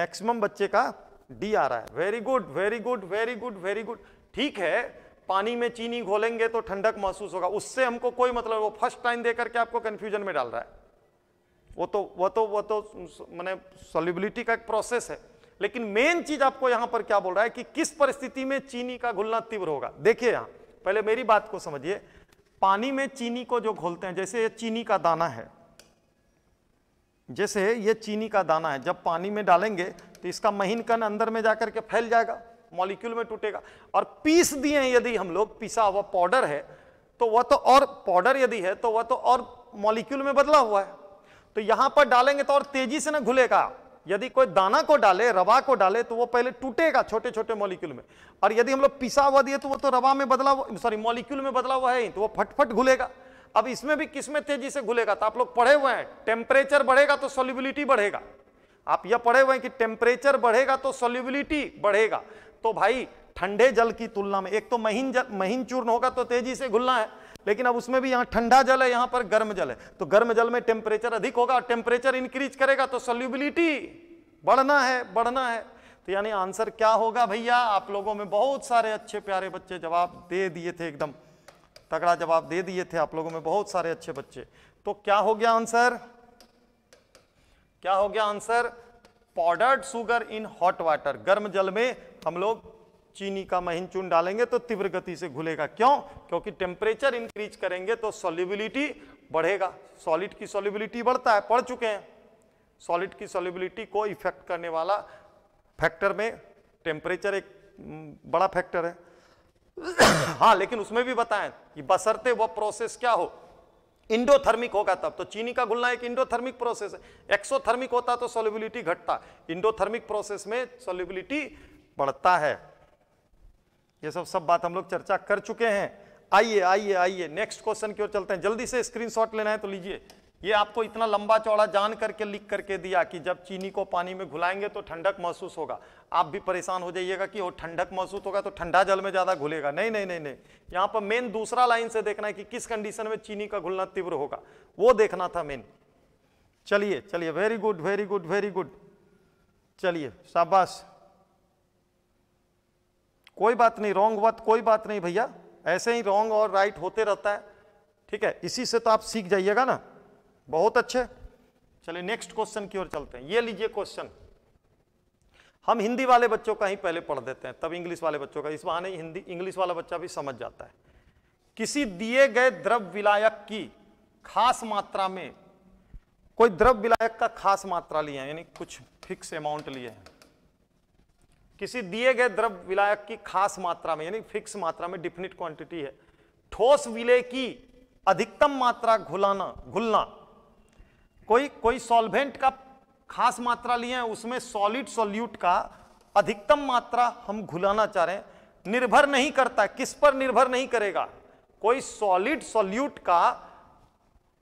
मैक्सिमम बच्चे का डी आ रहा है very good very good very good very good ठीक है पानी में चीनी घोलेंगे तो ठंडक महसूस होगा उससे हमको कोई मतलब वो फर्स्ट टाइम देकर के आपको कंफ्यूजन में डाल रहा है वो तो वो तो वो तो मैंने सॉल्युबिलिटी का एक प्रोसेस है लेकिन मेन चीज आपको यहां पर क्या बोल रहा है कि किस परिस्थिति में चीनी का घुलना तीव्र होगा देखिए यहां पहले मेरी बात को समझिए पानी में चीनी को जो घोलते हैं जैसे ये चीनी का दाना है जैसे ये चीनी का दाना है जब पानी में डालेंगे तो इसका महीन कन अंदर में जाकर के फैल जाएगा मॉलिक्यूल में टूटेगा और पीस दिए यदि हम लोग पिसा हुआ पाउडर है तो वह तो और पाउडर यदि है तो वह तो और मॉलिक्यूल में बदला हुआ है तो यहां पर डालेंगे तो और तेजी से ना घुलेगा यदि कोई दाना को डाले रवा को डाले तो वो पहले टूटेगा छोटे छोटे मॉलिक्यूल में और यदि हम लोग पिसा हुआ दिए तो वो तो रवा में बदला हुआ सॉरी मॉलिक्यूल में बदला हुआ है तो वो फटफट घुलेगा अब इसमें भी किस में तेजी से घुलेगा तो आप लोग पढ़े हुए हैं टेम्परेचर बढ़ेगा तो सोल्यूबिलिटी बढ़ेगा आप यह पढ़े हुए हैं कि टेम्परेचर बढ़ेगा तो सोल्यूबिलिटी बढ़ेगा तो भाई ठंडे जल की तुलना में एक तो महीन जल महीन चूर्ण होगा तो तेजी से घुलना है लेकिन अब उसमें भी यहां ठंडा जल है यहां पर गर्म जल है तो गर्म जल में टेम्परेचर अधिक होगा और टेम्परेचर इंक्रीज करेगा तो सोल्यूबिलिटी बढ़ना है बढ़ना है तो यानी आंसर क्या होगा भैया आप लोगों में बहुत सारे अच्छे प्यारे बच्चे जवाब दे दिए थे एकदम तगड़ा जवाब दे दिए थे आप लोगों में बहुत सारे अच्छे बच्चे तो क्या हो गया आंसर क्या हो गया answer powdered sugar in hot water गर्म जल में हम लोग चीनी का महीन चून डालेंगे तो तीव्र गति से घुलेगा क्यों क्योंकि टेम्परेचर इंक्रीज करेंगे तो सॉल्युबिलिटी बढ़ेगा सॉलिड की सॉल्युबिलिटी बढ़ता है पढ़ चुके हैं सॉलिड की सॉल्युबिलिटी को इफेक्ट करने वाला फैक्टर में टेम्परेचर एक हम्म, बड़ा फैक्टर है हाँ लेकिन उसमें भी बताएं कि बसरते वह प्रोसेस क्या हो इंडोथर्मिक होगा तब तो चीनी का घुलना एक इंडोथर्मिक प्रोसेस है एक्सोथर्मिक होता तो सॉल्युबिलिटी घटता इंडोथर्मिक प्रोसेस में सॉल्युबिलिटी बढ़ता है ये सब सब बात हम लोग चर्चा कर चुके हैं आइए आइए आइए नेक्स्ट क्वेश्चन की ओर चलते हैं जल्दी से स्क्रीनशॉट लेना है तो लीजिए ये आपको इतना लंबा चौड़ा जान करके लिख करके दिया कि जब चीनी को पानी में घुलाएंगे तो ठंडक महसूस होगा आप भी परेशान हो जाइएगा कि वो ठंडक महसूस होगा तो ठंडा जल में ज़्यादा घुलेगा नहीं नहीं नहीं नहीं यहाँ पर मेन दूसरा लाइन से देखना है कि किस कंडीशन में चीनी का घुलना तीव्र होगा वो देखना था मेन चलिए चलिए very good very good very good चलिए शाबाश कोई बात नहीं रॉन्ग बात कोई बात नहीं भैया ऐसे ही रॉन्ग और राइट होते रहता है ठीक है इसी से तो आप सीख जाइएगा ना बहुत अच्छे चलिए नेक्स्ट क्वेश्चन की ओर चलते हैं ये लीजिए क्वेश्चन हम हिंदी वाले बच्चों का ही पहले पढ़ देते हैं तब इंग्लिश वाले बच्चों का इस बहाने हिंदी इंग्लिश वाला बच्चा भी समझ जाता है किसी दिए गए द्रव विलायक की खास मात्रा में कोई द्रव विलायक का खास मात्रा लिए हैं यानी कुछ फिक्स अमाउंट लिए हैं किसी दिए गए द्रव विलायक की खास मात्रा में यानी फिक्स मात्रा में डिफिनिट क्वांटिटी है ठोस विलय की अधिकतम मात्रा घुलाना घुलना कोई कोई सॉल्वेंट का खास मात्रा लिए हैं उसमें सॉलिड सॉल्यूट का अधिकतम मात्रा हम घुलाना चाह रहे हैं निर्भर नहीं करता किस पर निर्भर नहीं करेगा कोई सॉलिड सॉल्यूट का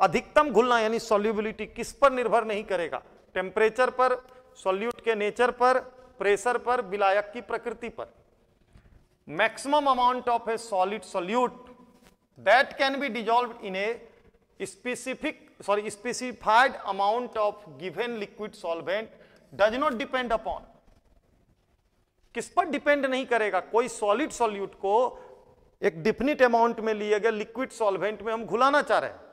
अधिकतम घुलना यानी सॉल्युबिलिटी किस पर निर्भर नहीं करेगा टेम्परेचर पर सॉल्यूट के नेचर पर प्रेशर पर विलायक की प्रकृति पर maximum amount of a solid solute that can be dissolve in a specific sorry specified amount of given liquid solvent does not depend upon किस पर डिपेंड नहीं करेगा कोई सॉलिड सोल्यूट को एक डिफिनिट अमाउंट में लिए गए लिक्विड सॉल्वेंट में हम घुलाना चाह रहे हैं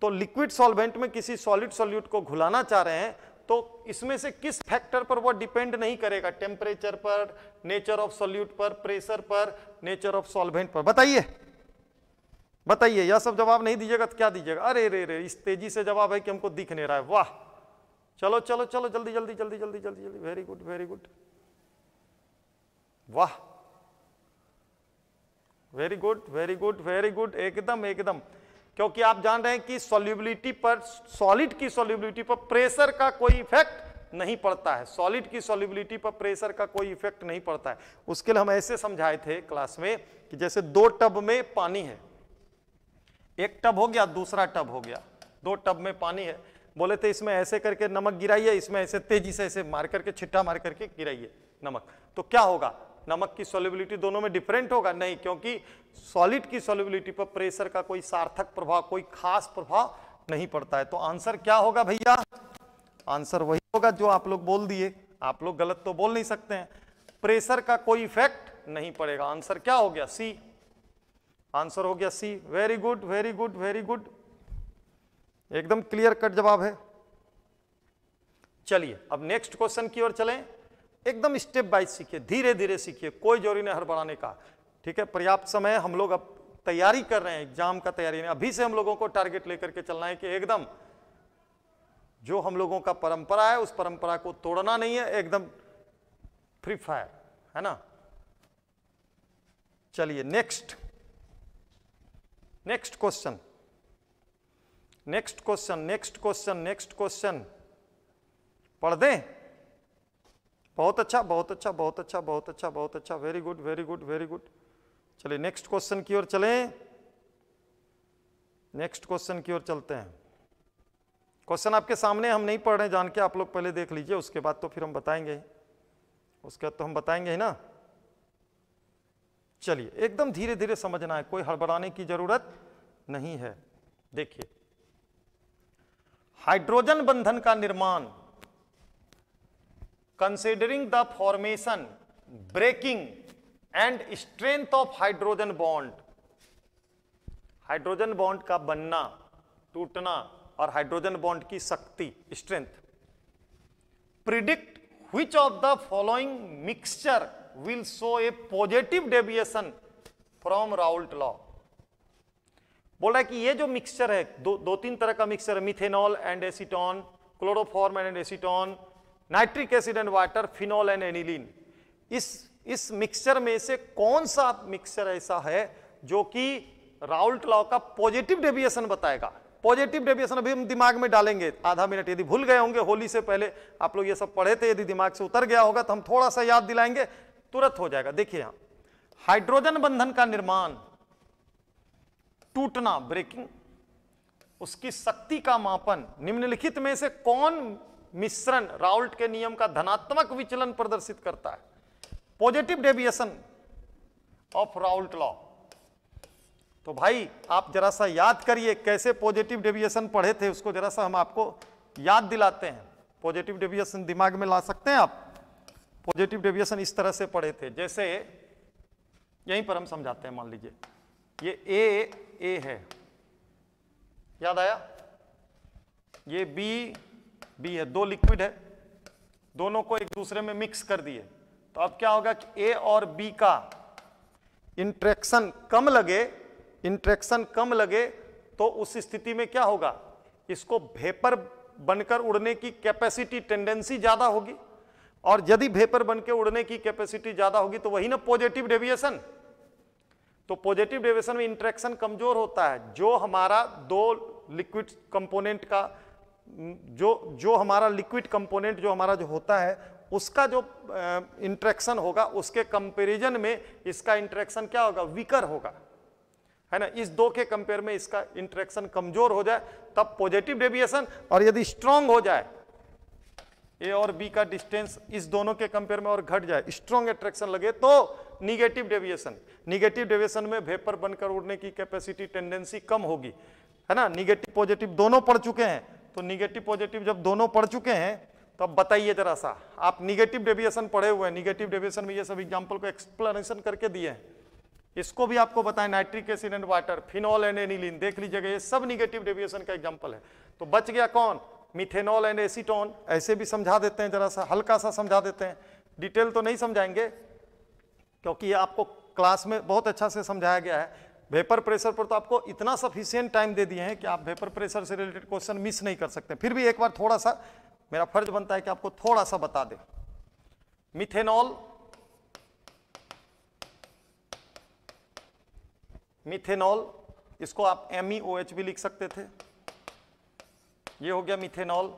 तो लिक्विड सॉल्वेंट में किसी सॉलिड सोल्यूट को घुलाना चाह रहे हैं तो इसमें से किस फैक्टर पर वह डिपेंड नहीं करेगा टेम्परेचर पर नेचर ऑफ सोल्यूट पर प्रेशर पर नेचर ऑफ सॉल्वेंट पर बताइए बताइए यह सब जवाब नहीं दीजिएगा तो क्या दीजिएगा अरे रे रे इस तेजी से जवाब है कि हमको दिख नहीं रहा है वाह चलो चलो चलो जल्दी जल्दी जल्दी जल्दी जल्दी जल्दी वेरी गुड वेरी गुड वाह very good very good very good एकदम एकदम क्योंकि आप जान रहे हैं कि सोल्यूबिलिटी पर सॉलिड की सोल्यूबिलिटी पर प्रेशर का कोई इफेक्ट नहीं पड़ता है सॉलिड की सोल्यूबिलिटी पर प्रेशर का कोई इफेक्ट नहीं पड़ता है उसके लिए हम ऐसे समझाए थे क्लास में कि जैसे दो टब में पानी है एक टब हो गया दूसरा टब हो गया दो टब में पानी है बोले थे इसमें ऐसे करके नमक गिराइए इसमें ऐसे तेजी से ऐसे मार करके छिट्टा मार करके गिराइए नमक तो क्या होगा नमक की सॉल्युबिलिटी दोनों में डिफरेंट होगा नहीं क्योंकि सॉलिड की सॉल्युबिलिटी पर प्रेशर का कोई सार्थक प्रभाव कोई खास प्रभाव नहीं पड़ता है तो आंसर क्या होगा भैया आंसर वही होगा जो आप लोग बोल दिए आप लोग गलत तो बोल नहीं सकते हैं प्रेशर का कोई इफेक्ट नहीं पड़ेगा आंसर क्या हो गया सी आंसर हो गया C very good very good very good एकदम क्लियर कट जवाब है चलिए अब नेक्स्ट क्वेश्चन की ओर चलें एकदम स्टेप बाय सीखिए धीरे धीरे सीखिए कोई जरूरी नहीं हड़बड़ाने का ठीक है पर्याप्त समय हम लोग अब तैयारी कर रहे हैं एग्जाम का तैयारी नहीं अभी से हम लोगों को टारगेट लेकर के चलना है कि एकदम जो हम लोगों का परंपरा है उस परंपरा को तोड़ना नहीं है एकदम फ्री फायर है ना चलिए next next question next question next question next question पढ़ दें बहुत अच्छा बहुत अच्छा बहुत अच्छा बहुत अच्छा बहुत अच्छा very good very good very good चलिए नेक्स्ट क्वेश्चन की ओर चलें नेक्स्ट क्वेश्चन की ओर चलते हैं क्वेश्चन आपके सामने हम नहीं पढ़ रहे जान के आप लोग पहले देख लीजिए उसके बाद तो फिर हम बताएंगे उसके बाद तो हम बताएंगे ही ना चलिए एकदम धीरे धीरे समझना है कोई हड़बड़ाने की जरूरत नहीं है देखिए हाइड्रोजन बंधन का निर्माण considering the formation breaking and strength of hydrogen bond hydrogen bond का बनना टूटना और हाइड्रोजन बॉन्ड की शक्ति strength predict which of the following mixture will show a positive deviation from Raoult law बोल रहा है कि ये जो मिक्सचर है दो दो तीन तरह का mixture methanol and acetone chloroform and acetone nitric acid and water phenol and aniline इस इस मिक्सचर में से कौन सा मिक्सचर ऐसा है जो कि राउल्ट लॉ का पॉजिटिव डेविएशन बताएगा पॉजिटिव डेविएशन अभी हम दिमाग में डालेंगे आधा मिनट यदि भूल गए होंगे होली से पहले आप लोग ये सब पढ़े थे यदि दिमाग से उतर गया होगा तो हम थोड़ा सा याद दिलाएंगे तुरंत हो जाएगा देखिए यहां हाइड्रोजन बंधन का निर्माण टूटना ब्रेकिंग उसकी शक्ति का मापन निम्नलिखित में से कौन मिश्रण राउल्ट के नियम का धनात्मक विचलन प्रदर्शित करता है positive deviation of Raoult law तो भाई आप जरा सा याद करिए कैसे पॉजिटिव डेविएशन पढ़े थे उसको जरा सा हम आपको याद दिलाते हैं पॉजिटिव डेविएशन दिमाग में ला सकते हैं आप पॉजिटिव डेविएशन इस तरह से पढ़े थे जैसे यहीं पर हम समझाते हैं मान लीजिए ये ए ए है याद आया ये बी बी है दो लिक्विड है दोनों को एक दूसरे में मिक्स कर दिए तो अब क्या होगा कि ए और बी का इंट्रैक्शन कम लगे इंट्रैक्शन कम लगे तो उस स्थिति में क्या होगा इसको भेपर बनकर उड़ने की कैपेसिटी टेंडेंसी ज़्यादा होगी और यदि भेपर बनकर उड़ने की कैपेसिटी ज़्यादा होगी तो वही ना पॉजिटिव डेविएशन तो पॉजिटिव डेविएशन में इंट्रैक्शन कमज़ोर होता है जो हमारा दो लिक्विड कंपोनेंट का जो जो हमारा लिक्विड कंपोनेंट जो हमारा जो होता है उसका जो इंट्रैक्शन होगा उसके कंपेरिजन में इसका इंट्रैक्शन क्या होगा वीकर होगा है ना इस दो के कंपेयर में इसका इंट्रैक्शन कमजोर हो जाए तब पॉजिटिव डेविएशन और यदि स्ट्रांग हो जाए ए और बी का डिस्टेंस इस दोनों के कंपेयर में और घट जाए स्ट्रांग एट्रैक्शन लगे तो निगेटिव डेविएशन निगेटिव डेविएशन में भेपर बनकर उड़ने की कैपेसिटी टेंडेंसी कम होगी है ना निगेटिव पॉजिटिव दोनों पड़ चुके हैं तो निगेटिव पॉजिटिव जब दोनों पढ़ चुके हैं तो अब बताइए जरा सा आप निगेटिव डेविएशन पढ़े हुए हैं निगेटिव डेविएशन में ये सब एग्जाम्पल को एक्सप्लेनेशन करके दिए हैं इसको भी आपको बताएं nitric acid and water phenol and aniline देख लीजिएगा ये सब निगेटिव डेविएशन का एग्जाम्पल है तो बच गया कौन मिथेनॉल एंड एसिटोन ऐसे भी समझा देते हैं जरा सा हल्का सा समझा देते हैं डिटेल तो नहीं समझाएंगे क्योंकि ये आपको क्लास में बहुत अच्छा से समझाया गया है वेपर प्रेशर पर तो आपको इतना सफिशियंट टाइम दे दिए हैं कि आप वेपर प्रेशर से रिलेटेड क्वेश्चन मिस नहीं कर सकते फिर भी एक बार थोड़ा सा मेरा फर्ज बनता है कि आपको थोड़ा सा बता दें मिथेनॉल मिथेनॉल इसको आप एम ई एच भी लिख सकते थे ये हो गया मिथेनॉल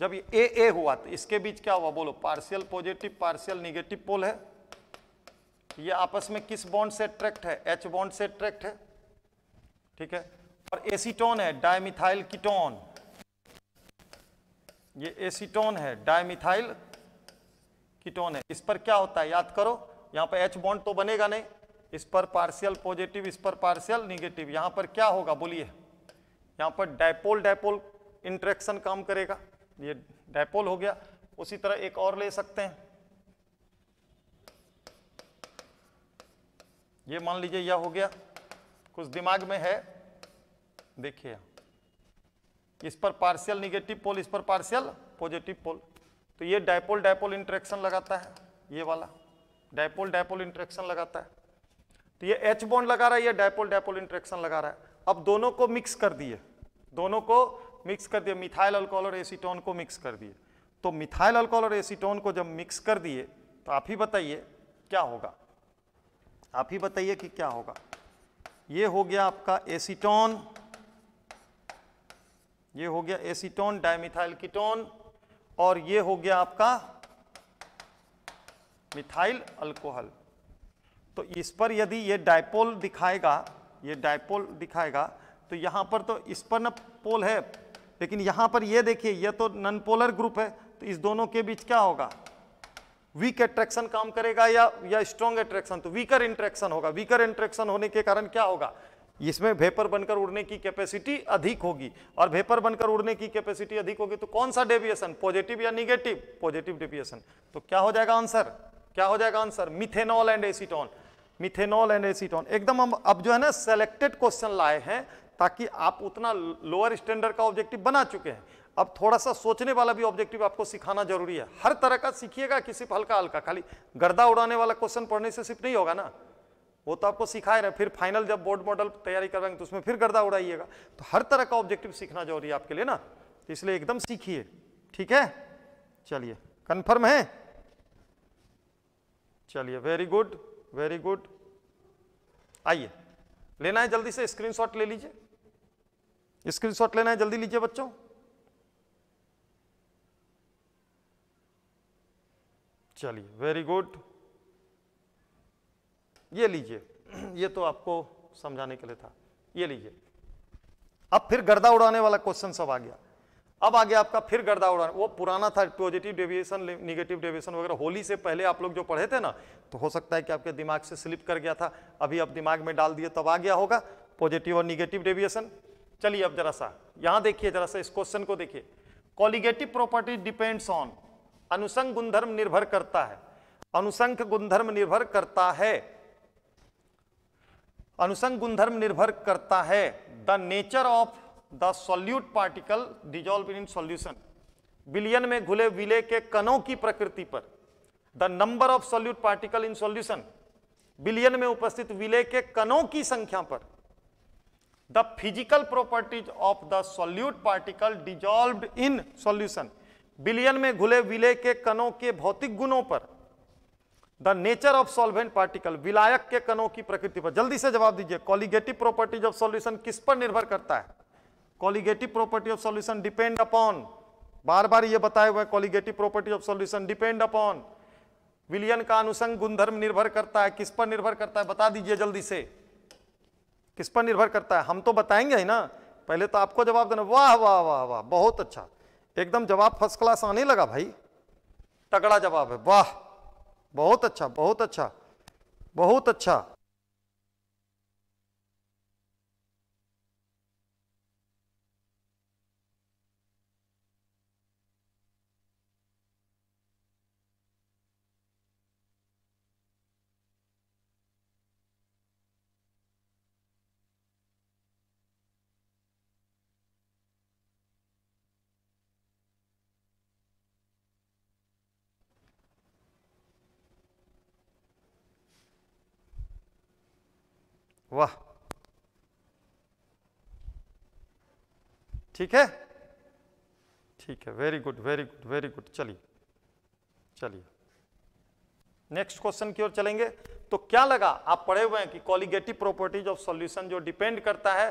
जब ये ए ए हुआ तो इसके बीच क्या हुआ बोलो partial positive partial negative pole है ये आपस में किस बॉन्ड से अट्रैक्ट है एच बॉन्ड से अट्रैक्ट है ठीक है और एसीटोन है डायमिथाइल कीटोन ये एसीटोन है डायमिथाइल कीटोन है इस पर क्या होता है याद करो यहां पर एच बॉन्ड तो बनेगा नहीं इस पर पार्शियल पॉजिटिव इस पर पार्शियल निगेटिव यहां पर क्या होगा बोलिए यहां पर डायपोल डायपोल इंट्रैक्शन काम करेगा ये डायपोल हो गया उसी तरह एक और ले सकते हैं ये मान लीजिए यह हो गया कुछ दिमाग में है देखिए इस पर पार्शियल निगेटिव पोल इस पर पार्शियल पॉजिटिव पोल तो ये डायपोल डायपोल इंट्रेक्शन लगाता है ये वाला डायपोल डायपोल इंट्रेक्शन लगाता है तो ये एच बॉन्ड लगा रहा है ये डायपोल डायपोल इंट्रेक्शन लगा रहा है अब दोनों को मिक्स कर दिए दोनों को मिक्स कर दिए मिथाइल अल्कोहल और एसीटोन को मिक्स कर दिए तो मिथाइल अल्कोहल और एसीटोन को जब मिक्स कर दिए तो आप ही बताइए क्या होगा आप ही बताइए कि क्या होगा ये हो गया आपका एसीटोन ये हो गया एसीटोन डायमिथाइल कीटोन और ये हो गया आपका मिथाइल अल्कोहल तो इस पर यदि ये डायपोल दिखाएगा ये डायपोल दिखाएगा तो यहां पर तो इस पर ना पोल है लेकिन यहां पर ये देखिए ये तो नन पोलर ग्रुप है तो इस दोनों के बीच क्या होगा वीक एट्रैक्शन काम करेगा या या स्ट्रॉन्ग एट्रैक्शन तो वीकर इंट्रैक्शन होगा वीकर इंट्रैक्शन होने के कारण क्या होगा इसमें भेपर बनकर उड़ने की कैपेसिटी अधिक होगी और भेपर बनकर उड़ने की कैपेसिटी अधिक होगी तो कौन सा डेविएशन पॉजिटिव या निगेटिव पॉजिटिव डेविएशन तो क्या हो जाएगा आंसर क्या हो जाएगा answer methanol and acetone methanol and acetone एकदम हम अब जो है ना सेलेक्टेड क्वेश्चन लाए हैं ताकि आप उतना लोअर स्टैंडर्ड का ऑब्जेक्टिव बना चुके हैं अब थोड़ा सा सोचने वाला भी ऑब्जेक्टिव आपको सिखाना जरूरी है हर तरह का सीखिएगा किसी हल्का हल्का खाली गर्दा उड़ाने वाला क्वेश्चन पढ़ने से सिर्फ नहीं होगा ना वो तो आपको सिखाए रहे फिर फाइनल जब बोर्ड मॉडल तैयारी करवाएंगे तो उसमें फिर गर्दा उड़ाइएगा तो हर तरह का ऑब्जेक्टिव सीखना जरूरी है आपके लिए ना तो इसलिए एकदम सीखिए ठीक है चलिए कन्फर्म है चलिए वेरी गुड वेरी गुड आइए लेना है जल्दी से स्क्रीनशॉट ले लीजिए स्क्रीनशॉट लेना है जल्दी लीजिए बच्चों चलिए वेरी गुड ये लीजिए ये तो आपको समझाने के लिए था ये लीजिए अब फिर गर्दा उड़ाने वाला क्वेश्चन सब आ गया अब आ गया आपका फिर गर्दा उड़ाने वो पुराना था पॉजिटिव डेविएशन निगेटिव डेविएशन वगैरह होली से पहले आप लोग जो पढ़े थे ना तो हो सकता है कि आपके दिमाग से स्लिप कर गया था अभी आप दिमाग में डाल दिए तब आ गया होगा पॉजिटिव और निगेटिव डेविएशन चलिए अब जरा सा यहां देखिए जरा सा इस क्वेश्चन को देखिए कॉलिगेटिव प्रॉपर्टी डिपेंड्स ऑन अनुसंग गुणधर्म निर्भर करता है अनुसंग गुणधर्म निर्भर करता है अनुसंग गुणधर्म निर्भर करता है the nature of the solute particle dissolve in solution बिलियन में घुले विले के कणों की प्रकृति पर the number of solute particle in solution बिलियन में उपस्थित विले के कणों की संख्या पर the physical properties of the solute particle dissolve in solution बिलियन में घुले विलय के कणों के भौतिक गुणों पर the nature of solvent particle विलायक के कणों की प्रकृति पर जल्दी से जवाब दीजिए कॉलिगेटिव प्रॉपर्टीज ऑफ सॉल्यूशन किस पर निर्भर करता है colligative property of solution depend upon बार बार ये बताया हुआ है colligative property of solution depend upon विलियन का अनुसंग गुणधर्म निर्भर करता है किस पर निर्भर करता है बता दीजिए जल्दी से किस पर निर्भर करता है हम तो बताएंगे ही ना पहले तो आपको जवाब देना वाह वाह वाह वाह बहुत अच्छा एकदम जवाब फर्स्ट क्लास आने लगा भाई तगड़ा जवाब है वाह बहुत अच्छा बहुत अच्छा बहुत अच्छा वाह ठीक है ठीक है very good very good very good चलिए चलिए नेक्स्ट क्वेश्चन की ओर चलेंगे तो क्या लगा आप पढ़े हुए हैं कि कॉलिगेटिव प्रॉपर्टीज ऑफ सॉल्यूशन जो डिपेंड करता है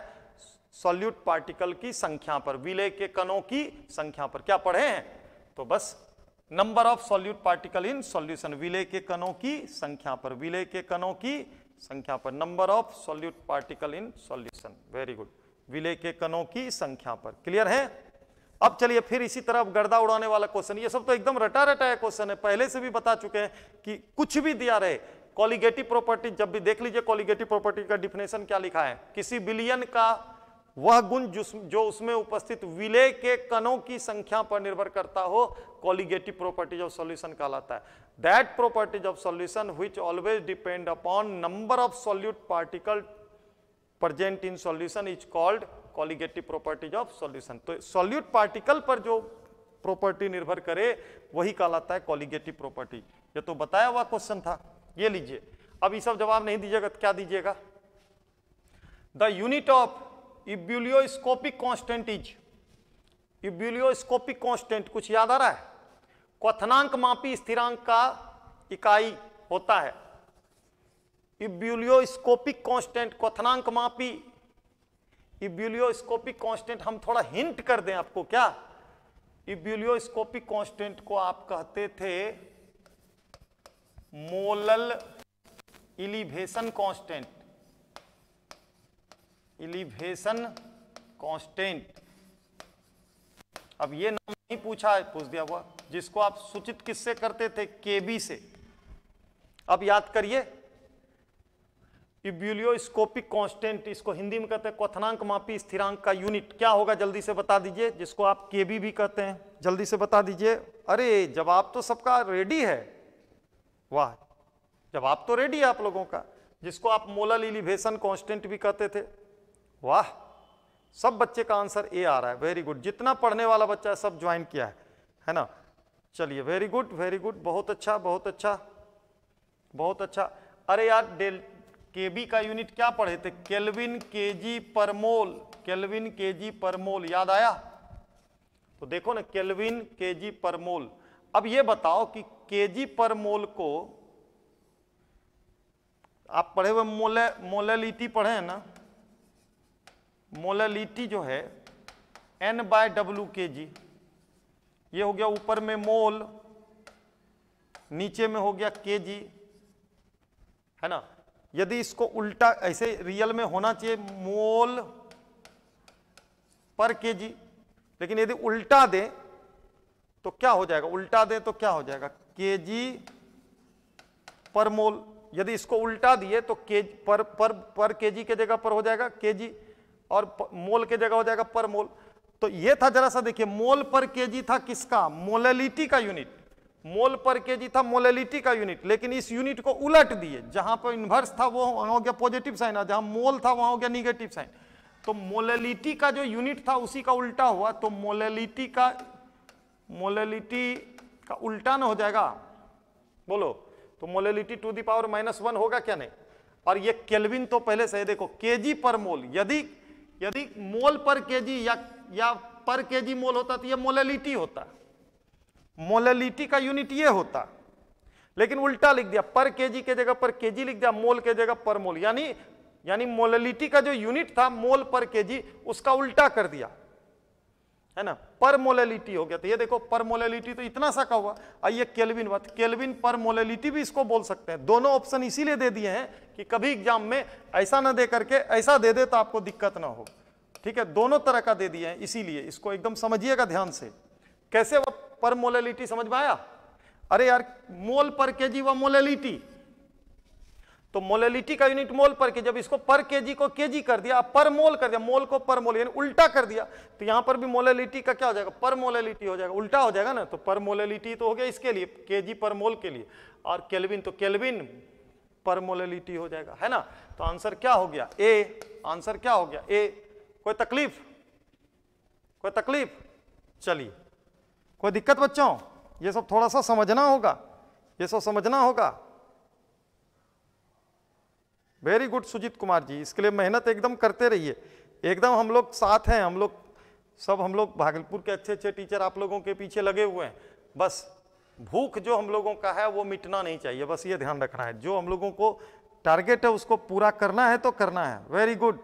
सॉल्यूट पार्टिकल की संख्या पर विले के कणों की संख्या पर क्या पढ़े हैं तो बस number of solute particle in solution विले के कणों की संख्या पर विले के कणों की संख्या पर number of solute particle in solution very good विलय के कणों की संख्या पर क्लियर है अब चलिए फिर इसी तरह गर्दा उड़ाने वाला क्वेश्चन ये सब तो एकदम रटा रटा है क्वेश्चन है पहले से भी बता चुके हैं कि कुछ भी दिया रहे कॉलिगेटिव प्रॉपर्टी जब भी देख लीजिए कॉलिगेटिव प्रॉपर्टी का डिफिनेशन क्या लिखा है किसी बिलियन का वह गुण जो उसमें उपस्थित विलय के कणों की संख्या पर निर्भर करता हो कॉलिगेटिव प्रॉपर्टी जो सॉल्यूशन कहलाता है that properties of solution which always depend upon number of solute particle present in solution is called colligative properties of solution to so, solute particle par jo property nirbhar kare wahi कहलाता hai colligative property ye to bataya hua question tha ye lijiye ab ye sab jawab nahi dijiyega तो क्या दीजिएगा the unit of ebullioscopic constant is ebullioscopic constant kuch yaad aa raha hai क्वथनांक मापी स्थिरांक का इकाई होता है इब्यूलियोस्कोपिक कांस्टेंट क्वथनांक मापी इब्यूलियोस्कोपिक कांस्टेंट हम थोड़ा हिंट कर दें आपको क्या इब्यूलियोस्कोपिक कांस्टेंट को आप कहते थे molal elevation constant elevation constant अब ये नाम नहीं पूछा है पूछ दिया हुआ जिसको आप सूचित किससे करते थे केबी से अब याद करिए इब्यूलियोस्कोपिक कांस्टेंट इसको हिंदी में कहते हैं क्वथनांक मापी स्थिरांक का यूनिट क्या होगा जल्दी से बता दीजिए जिसको आप केबी भी कहते हैं जल्दी से बता दीजिए अरे जवाब तो सबका रेडी है वाह जवाब तो रेडी है आप लोगों का जिसको आप मोलल इलिवेशन कांस्टेंट भी कहते थे वाह सब बच्चे का आंसर ए आ रहा है वेरी गुड जितना पढ़ने वाला बच्चा है सब ज्वाइन किया है है ना चलिए वेरी गुड वेरी गुड बहुत अच्छा बहुत अच्छा बहुत अच्छा अरे यार डेल केबी का यूनिट क्या पढ़े थे केल्विन केजी पर मोल केल्विन केजी पर मोल याद आया तो देखो ना केल्विन केजी पर मोल अब ये बताओ कि केजी पर मोल को आप पढ़े हुए मोले मोलेलिटी पढ़े हैं ना मोलेलिटी जो है एन बाय डब्ल्यू के जी ये हो गया ऊपर में मोल नीचे में हो गया जी है ना यदि इसको उल्टा ऐसे रियल में होना चाहिए मोल पर जी लेकिन यदि उल्टा दे तो क्या हो जाएगा उल्टा दे तो क्या हो जाएगा के पर मोल यदि इसको उल्टा दिए तो के पर पर पर केजी के जगह पर हो जाएगा जी और मोल के जगह हो जाएगा पर मोल तो ये था जरा सा देखिए मोल पर केजी था किसका मोलेलिटी का यूनिट मोल पर केजी था मोलेलिटी का यूनिट लेकिन इस यूनिट को उलट दिए जहां पर इन्वर्स था वो वहां हो गया पॉजिटिव साइन जहां मोल था वहां हो गया निगेटिव साइन तो मोललिटी का जो यूनिट था उसी का उल्टा हुआ तो मोलेलिटी का मोलेलिटी का उल्टा ना हो जाएगा बोलो तो molality to the power minus one होगा क्या नहीं और ये केल्विन तो पहले से देखो केजी पर मोल यदि यदि मोल पर केजी या या पर केजी मोल होता तो ये मोलेलिटी होता मोलेलिटी का यूनिट ये होता लेकिन उल्टा लिख दिया पर केजी के जगह पर केजी लिख दिया मोल के जगह पर मोल यानी यानी मोलेलिटी का जो यूनिट था मोल पर केजी उसका उल्टा कर दिया है ना पर मोलेलिटी हो गया तो ये देखो पर मोलेलिटी तो इतना सा का हुआ आइए केल्विन बात केल्विन पर मोलेलिटी भी इसको बोल सकते हैं दोनों ऑप्शन इसीलिए दे दिए हैं कि कभी एग्जाम में ऐसा ना दे करके ऐसा दे दे तो आपको दिक्कत ना हो ठीक है दोनों तरह का दे दिए इसीलिए इसको एकदम समझिएगा ध्यान से कैसे वह पर मोलेलिटी समझ में आया अरे यार मोल पर के जी व मोलेलिटी तो मोलेलिटी का यूनिट मोल पर के जब इसको पर केजी को के जी कर दिया पर मोल कर दिया मोल को पर मोल यानी उल्टा कर दिया तो यहां पर भी मोलेलिटी का क्या हो जाएगा पर मोलेलिटी हो जाएगा उल्टा हो जाएगा ना तो पर मोलैलिटी तो हो गया इसके लिए के जी पर मोल के लिए और केल्विन तो केल्विन पर मोलेलिटी हो जाएगा है ना तो आंसर क्या हो गया ए आंसर क्या हो गया ए कोई तकलीफ कोई तकलीफ चलिए कोई दिक्कत बच्चों ये सब थोड़ा सा समझना होगा ये सब समझना होगा वेरी गुड सुजीत कुमार जी इसके लिए मेहनत एकदम करते रहिए एकदम हम लोग साथ हैं हम लोग सब हम लोग भागलपुर के अच्छे अच्छे टीचर आप लोगों के पीछे लगे हुए हैं बस भूख जो हम लोगों का है वो मिटना नहीं चाहिए बस ये ध्यान रखना है जो हम लोगों को टारगेट है उसको पूरा करना है तो करना है वेरी गुड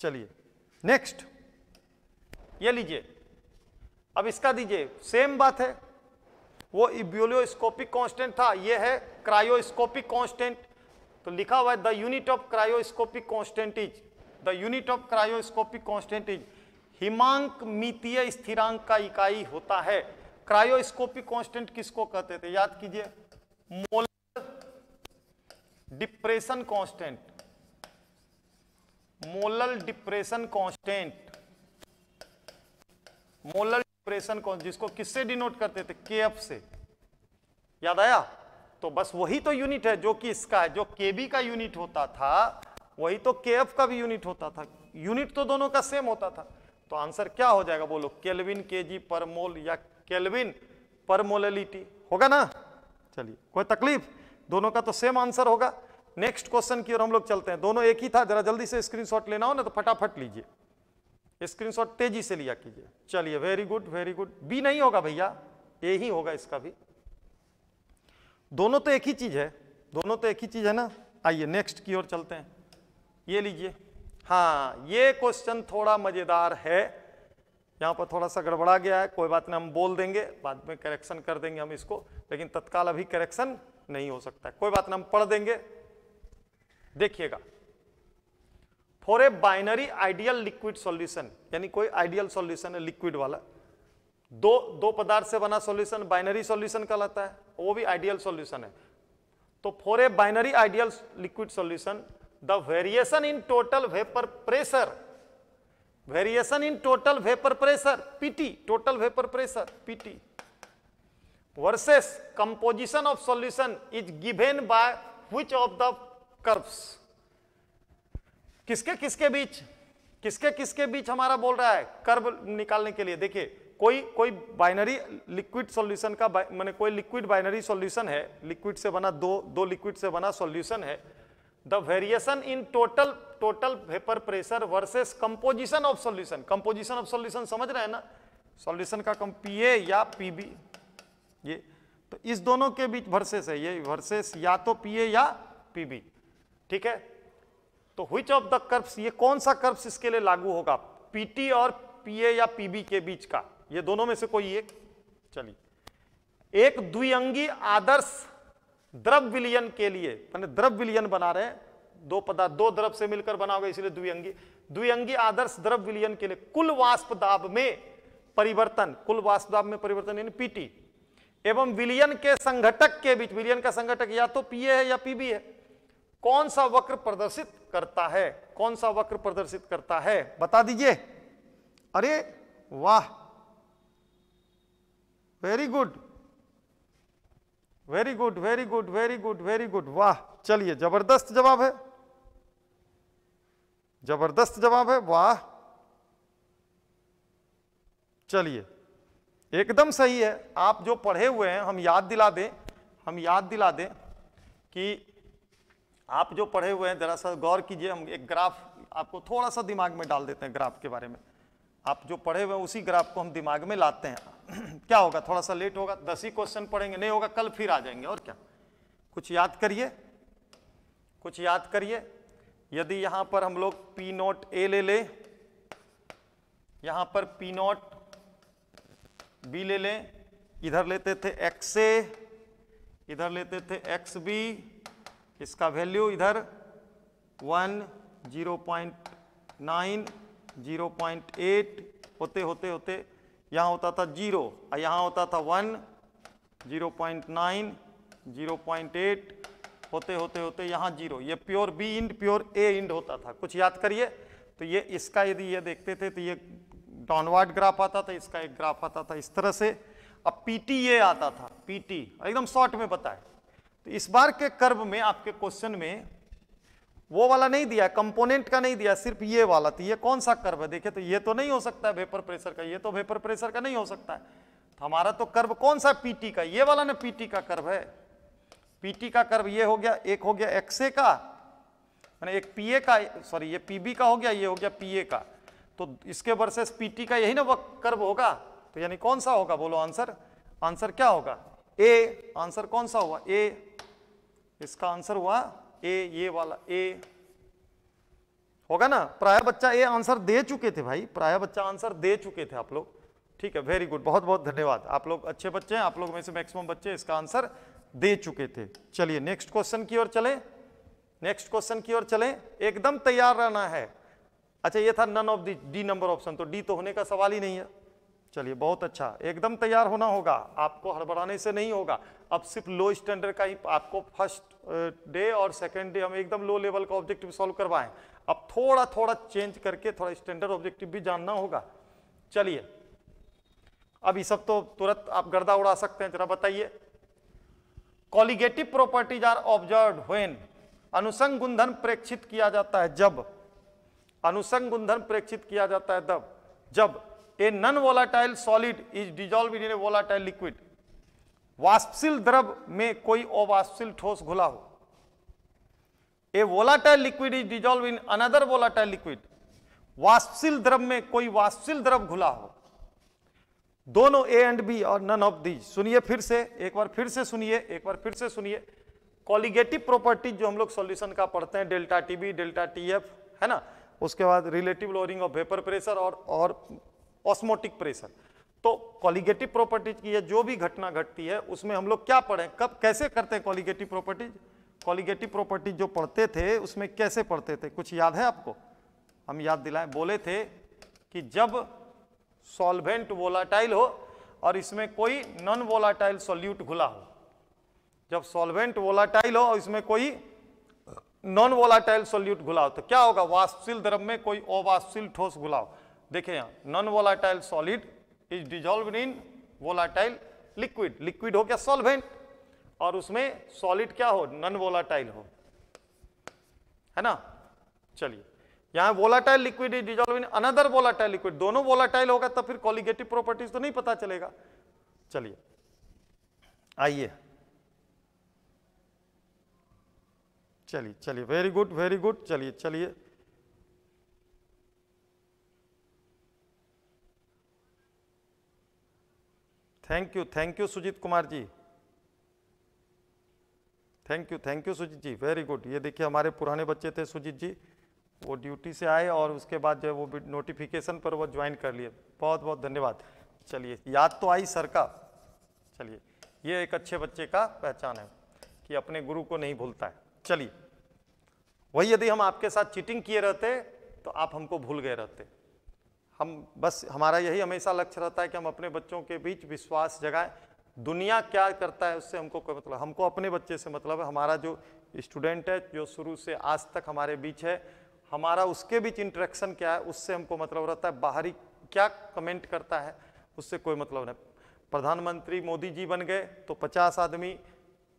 चलिए नेक्स्ट ये लीजिए अब इसका दीजिए सेम बात है वो इब्योलियोस्कोपिक कांस्टेंट था ये है क्रायोस्कोपिक कांस्टेंट तो लिखा हुआ है the unit of cryoscopic constant is the unit of cryoscopic constant is हिमांक मितीय स्थिरांक का इकाई होता है क्रायोस्कोपिक कांस्टेंट किसको कहते थे याद कीजिए molar depression constant molal depression constant molal depression कौन जिसको किससे डिनोट करते थे के से याद आया तो बस वही तो यूनिट है जो कि इसका है जो के का यूनिट होता था वही तो के एफ का भी यूनिट होता था यूनिट तो दोनों का सेम होता था तो आंसर क्या हो जाएगा बोलो केल्विन केजी पर मोल या केल्विन पर मोलिटी होगा ना चलिए कोई तकलीफ दोनों का तो सेम आंसर होगा नेक्स्ट क्वेश्चन की ओर हम लोग चलते हैं दोनों एक ही था जरा जल्दी से स्क्रीनशॉट लेना हो ना तो फटाफट लीजिए स्क्रीनशॉट तेजी से लिया कीजिए चलिए very good very good B नहीं होगा भैया ए ही होगा इसका भी दोनों तो एक ही चीज है दोनों तो एक ही चीज है ना आइए नेक्स्ट की ओर चलते हैं ये लीजिए हाँ ये क्वेश्चन थोड़ा मजेदार है यहाँ पर थोड़ा सा गड़बड़ा गया है कोई बात नहीं हम बोल देंगे बाद में करेक्शन कर देंगे हम इसको लेकिन तत्काल अभी करेक्शन नहीं हो सकता है कोई बात नहीं हम पढ़ देंगे देखिएगा for a binary ideal liquid solution यानी कोई आइडियल सॉल्यूशन है लिक्विड वाला दो दो पदार्थ से बना सॉल्यूशन बाइनरी सॉल्यूशन कहलाता है वो भी आइडियल सॉल्यूशन है तो for a binary ideal liquid solution the variation in total vapour pressure variation in total vapour pressure PT total vapour pressure PT versus composition of solution is given by which of the curves किसके किसके बीच किसके किसके बीच हमारा बोल रहा है कर्व निकालने के लिए देखिए कोई कोई बाइनरी लिक्विड सॉल्यूशन का मैंने कोई लिक्विड बाइनरी सॉल्यूशन है लिक्विड से बना दो दो लिक्विड से बना सॉल्यूशन है the variation in total total vapour pressure versus composition of solution composition of solution समझ रहे हैं ना सॉल्यूशन का कम पी ए या पीबी ये तो इस दोनों के बीच वर्सेस है ये वर्सेस या तो पीए या पीबी ठीक है तो हुई ऑफ द कर्व्स ये कौन सा कर्फ इसके लिए लागू होगा पीटी और पीए या पीबी के बीच का ये दोनों में से कोई एक चलिए एक द्विअंगी आदर्श द्रव विलियन के लिए मैंने द्रव विलियन बना रहे हैं दो पदार्थ दो द्रव से मिलकर बना होगा इसलिए द्विअंगी द्विअंगी आदर्श द्रव विलियन के लिए कुल वाष्प दाब में परिवर्तन कुल वाष्प दाब में परिवर्तन यानी पीटी एवं विलियन के संघटक के बीच विलियन का संघटक या तो पीए है या पीबी है कौन सा वक्र प्रदर्शित करता है कौन सा वक्र प्रदर्शित करता है बता दीजिए अरे वाह very good very good very good very good very good वाह चलिए जबरदस्त जवाब है जबरदस्त जवाब है वाह चलिए एकदम सही है आप जो पढ़े हुए हैं हम याद दिला दें हम याद दिला दें कि आप जो पढ़े हुए हैं दरअसल गौर कीजिए हम एक ग्राफ आपको थोड़ा सा दिमाग में डाल देते हैं ग्राफ के बारे में आप जो पढ़े हुए हैं उसी ग्राफ को हम दिमाग में लाते हैं क्या होगा थोड़ा सा लेट होगा दस ही क्वेश्चन पढ़ेंगे नहीं होगा कल फिर आ जाएंगे और क्या कुछ याद करिए कुछ याद करिए यदि यहाँ पर हम लोग पी नोट ए ले लें यहाँ पर पी नोट बी ले लें इधर लेते थे एक्स ए इधर लेते थे एक्स बी इसका वैल्यू इधर one zero point nine zero point eight होते होते होते यहाँ होता था जीरो और यहाँ होता था one zero point nine zero point eight होते होते होते यहाँ जीरो ये pure B end pure A end होता था कुछ याद करिए तो ये इसका यदि ये देखते थे तो ये डाउनवर्ड ग्राफ आता था इसका एक ग्राफ आता था इस तरह से अब टी ये आता था टी एकदम शॉर्ट में बताए तो इस बार के कर्व में आपके क्वेश्चन में वो वाला नहीं दिया कंपोनेंट का नहीं दिया सिर्फ ये वाला तो ये कौन सा कर्व है देखिए तो ये तो नहीं हो सकता है वेपर प्रेशर का ये तो वेपर प्रेशर का नहीं हो सकता है तो हमारा तो कर्व कौन सा पीटी का ये वाला ना पीटी का कर्व है पीटी का कर्व ये हो गया एक हो गया एक्सए का मैंने एक पीए का सॉरी ये पीबी का हो गया ये हो गया पीए का तो इसके वर्सेस पीटी का यही ना वह कर्व होगा तो यानी कौन सा होगा बोलो आंसर आंसर क्या होगा ए आंसर कौन सा होगा ए इसका आंसर हुआ ए ये वाला ए होगा ना प्राय बच्चा ए आंसर दे चुके थे भाई प्राय बच्चा आंसर दे चुके थे आप लोग ठीक है वेरी गुड बहुत बहुत धन्यवाद आप लोग अच्छे बच्चे हैं आप लोग में से मैक्सिमम बच्चे इसका आंसर दे चुके थे चलिए नेक्स्ट क्वेश्चन की ओर चले नेक्स्ट क्वेश्चन की ओर चले एकदम तैयार रहना है अच्छा ये था none of the D number option तो डी तो होने का सवाल ही नहीं है चलिए बहुत अच्छा एकदम तैयार होना होगा आपको हड़बड़ाने से नहीं होगा अब सिर्फ लो स्टैंडर्ड का ही आपको फर्स्ट डे और सेकेंड डे हम एकदम लो लेवल का ऑब्जेक्टिव सॉल्व करवाएं अब थोड़ा थोड़ा चेंज करके थोड़ा स्टैंडर्ड ऑब्जेक्टिव भी जानना होगा चलिए अब ये सब तो तुरंत आप गर्दा उड़ा सकते हैं जरा बताइए colligative properties are observe when अनुसंग गुंधन प्रेक्षित किया जाता है जब अनुसंग गुंधन प्रेक्षित किया जाता है तब जब a non volatile solid is dissolve in a volatile liquid वाष्पशील द्रव में कोई अवाष्पशील ठोस घुला हो a volatile liquid is dissolve in another volatile liquid वाष्पशील द्रव में कोई वाष्पशील द्रव घुला हो दोनों ए एंड बी और नन ऑफ दीज सुनिए फिर से एक बार फिर से सुनिए एक बार फिर से सुनिए कॉलिगेटिव प्रॉपर्टीज जो हम लोग सोल्यूशन का पढ़ते हैं delta T B delta T F है ना उसके बाद relative lowering of vapour pressure और और ऑस्मोटिक प्रेशर तो क्वालिगेटिव प्रॉपर्टीज की है जो भी घटना घटती है उसमें हम लोग क्या पढ़ें कब कैसे करते हैं क्वालिगेटिव प्रॉपर्टीज क्वालिगेटिव प्रॉपर्टीज जो पढ़ते थे उसमें कैसे पढ़ते थे कुछ याद है आपको हम याद दिलाएं बोले थे कि जब सॉल्वेंट वोलाटाइल हो और इसमें कोई नॉन वोलाटाइल सॉल्यूट घुला हो जब सॉल्वेंट वोलाटाइल हो और इसमें कोई नॉन वोलाटाइल सॉल्यूट घुला हो तो क्या होगा वाष्पशील द्रव में कोई अवाष्पशील ठोस घुला हो देखिए यहाँ non volatile solid is dissolve in volatile liquid liquid हो गया सॉल्वेंट और उसमें सॉलिड क्या हो नॉन वोलाटाइल हो है ना चलिए यहां volatile liquid is dissolve in another volatile liquid दोनों वोलाटाइल होगा तो फिर कॉलिगेटिव प्रॉपर्टीज तो नहीं पता चलेगा चलिए आइए चलिए चलिए वेरी गुड वेरी गुड चलिए चलिए thank you thank you Sujit Kumar ji thank you thank you Sujit ji very good ये देखिए हमारे पुराने बच्चे थे सुजीत जी वो ड्यूटी से आए और उसके बाद जो है वो नोटिफिकेशन पर वो ज्वाइन कर लिए बहुत बहुत धन्यवाद चलिए याद तो आई सर का चलिए ये एक अच्छे बच्चे का पहचान है कि अपने गुरु को नहीं भूलता है चलिए वही यदि हम आपके साथ चीटिंग किए रहते तो आप हमको भूल गए रहते हम बस हमारा यही हमेशा लक्ष्य रहता है कि हम अपने बच्चों के बीच विश्वास जगाएं दुनिया क्या करता है उससे हमको कोई मतलब हमको अपने बच्चे से मतलब है हमारा जो स्टूडेंट है जो शुरू से आज तक हमारे बीच है हमारा उसके बीच इंट्रैक्शन क्या है उससे हमको मतलब रहता है बाहरी क्या कमेंट करता है उससे कोई मतलब नहीं प्रधानमंत्री मोदी जी बन गए तो पचास आदमी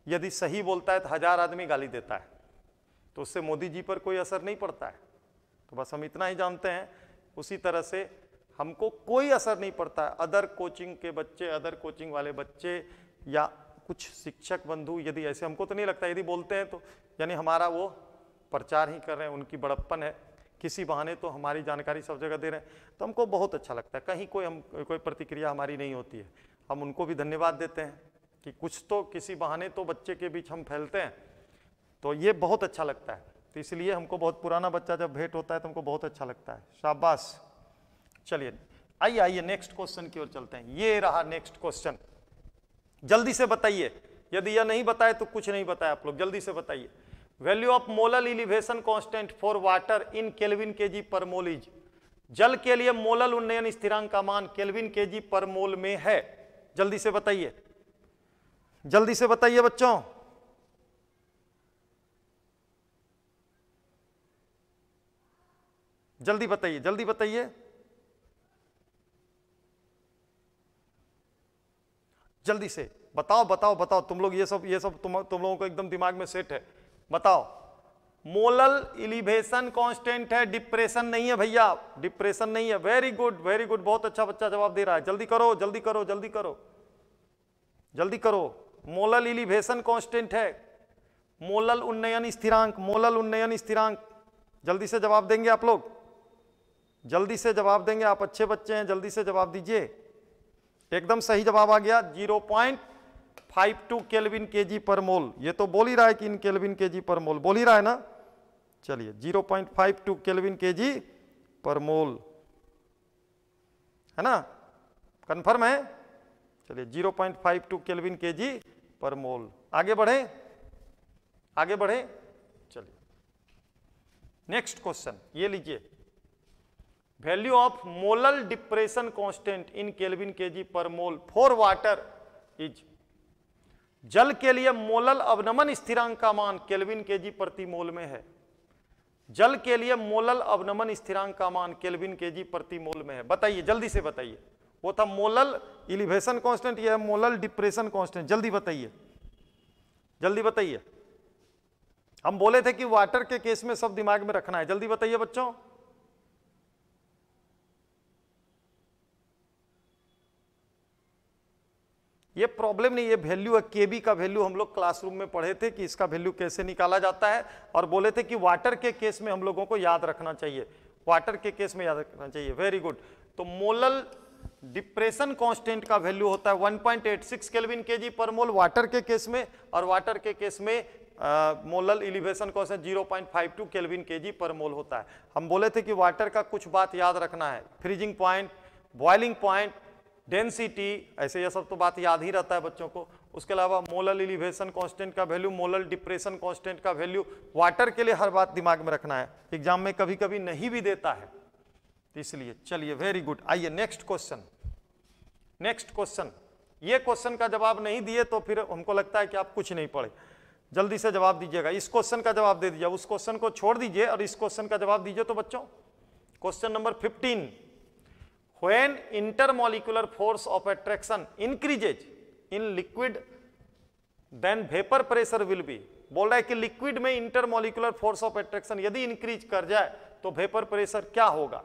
यदि सही बोलता है तो हज़ार आदमी गाली देता है तो उससे मोदी जी पर कोई असर नहीं पड़ता है तो बस हम इतना ही जानते हैं उसी तरह से हमको कोई असर नहीं पड़ता है अदर कोचिंग के बच्चे अदर कोचिंग वाले बच्चे या कुछ शिक्षक बंधु यदि ऐसे हमको तो नहीं लगता यदि बोलते हैं तो यानी हमारा वो प्रचार ही कर रहे हैं उनकी बड़प्पन है किसी बहाने तो हमारी जानकारी सब जगह दे रहे हैं तो हमको बहुत अच्छा लगता है कहीं कोई हम कोई प्रतिक्रिया हमारी नहीं होती है हम उनको भी धन्यवाद देते हैं कि कुछ तो किसी बहाने तो बच्चे के बीच हम फैलते हैं तो ये बहुत अच्छा लगता है तो इसलिए हमको बहुत पुराना बच्चा जब भेंट होता है तो हमको बहुत अच्छा लगता है शाबाश चलिए आइए आइए नेक्स्ट क्वेश्चन की ओर चलते हैं ये रहा नेक्स्ट क्वेश्चन जल्दी से बताइए यदि यह नहीं बताए तो कुछ नहीं बताए आप लोग जल्दी से बताइए value of molal elevation constant for water in K G पर मोल इज जल के लिए मोलल उन्नयन स्थिरांक का मान के जी पर मोल में है जल्दी से बताइए जल्दी से बताइए बच्चों जल्दी बताइए जल्दी बताइए जल्दी से बताओ बताओ बताओ तुम लोग ये सब ये सब तुम तुम लोगों को एकदम दिमाग में सेट है बताओ मोलल इलिवेशन कांस्टेंट है डिप्रेशन नहीं है भैया डिप्रेशन नहीं है वेरी गुड वेरी गुड बहुत अच्छा बच्चा जवाब दे रहा है जल्दी करो जल्दी करो जल्दी करो जल्दी करो मोलल इलिवेशन कांस्टेंट है मोलल उन्नयन स्थिरांक मोलल उन्नयन स्थिरांक जल्दी से जवाब देंगे आप लोग जल्दी से जवाब देंगे आप अच्छे बच्चे हैं जल्दी से जवाब दीजिए एकदम सही जवाब आ गया zero point five two kelvin K G पर मोल ये तो बोल ही रहा है कि इन केलविन के जी पर मोल बोल ही रहा है ना चलिए zero point five two kelvin K G पर मोल है ना कन्फर्म है चलिए zero point five two kelvin K G पर मोल आगे बढ़े आगे बढ़े चलिए नेक्स्ट क्वेश्चन ये लीजिए value of molal depression constant in kelvin KG पर मोल फॉर वाटर इज जल के लिए मोलल अवनमन स्थिरांक का मान केल्विन केजी प्रति मोल में है जल के लिए मोलल अवनमन स्थिरांक का मान केल्विन केजी प्रति मोल में है बताइए जल्दी से बताइए वो था मोलल इलिवेशन कांस्टेंट यह मोलल डिप्रेशन कांस्टेंट जल्दी बताइए जल्दी बताइए हम बोले थे कि वाटर के केस में सब दिमाग में रखना है जल्दी बताइए बच्चों ये प्रॉब्लम नहीं ये वैल्यू है के बी का वैल्यू हम लोग क्लासरूम में पढ़े थे कि इसका वैल्यू कैसे निकाला जाता है और बोले थे कि वाटर के केस में हम लोगों को याद रखना चाहिए वाटर के केस में याद रखना चाहिए वेरी गुड तो मोलल डिप्रेशन कांस्टेंट का वैल्यू होता है 1.86 पॉइंट के जी पर मोल वाटर के केस में और वाटर के केस में molal elevation consent kelvin K G पर मोल होता है हम बोले थे कि वाटर का कुछ बात याद रखना है freezing point boiling point density ऐसे यह सब तो बात याद ही रहता है बच्चों को उसके अलावा मोलल इलिवेशन कांस्टेंट का वैल्यू मोलल डिप्रेशन कांस्टेंट का वैल्यू वाटर के लिए हर बात दिमाग में रखना है एग्जाम में कभी कभी नहीं भी देता है इसलिए चलिए वेरी गुड आइए नेक्स्ट क्वेश्चन नेक्स्ट क्वेश्चन ये क्वेश्चन का जवाब नहीं दिए तो फिर हमको लगता है कि आप कुछ नहीं पढ़े जल्दी से जवाब दीजिएगा इस क्वेश्चन का जवाब दे दीजिए उस क्वेश्चन को छोड़ दीजिए और इस क्वेश्चन का जवाब दीजिए तो बच्चों question number fifteen when intermolecular force of attraction increases in liquid then vapor pressure will be बोल रहा है कि लिक्विड में इंटरमोलिकुलर फोर्स ऑफ एट्रैक्शन यदि इंक्रीज कर जाए तो वेपर प्रेशर क्या होगा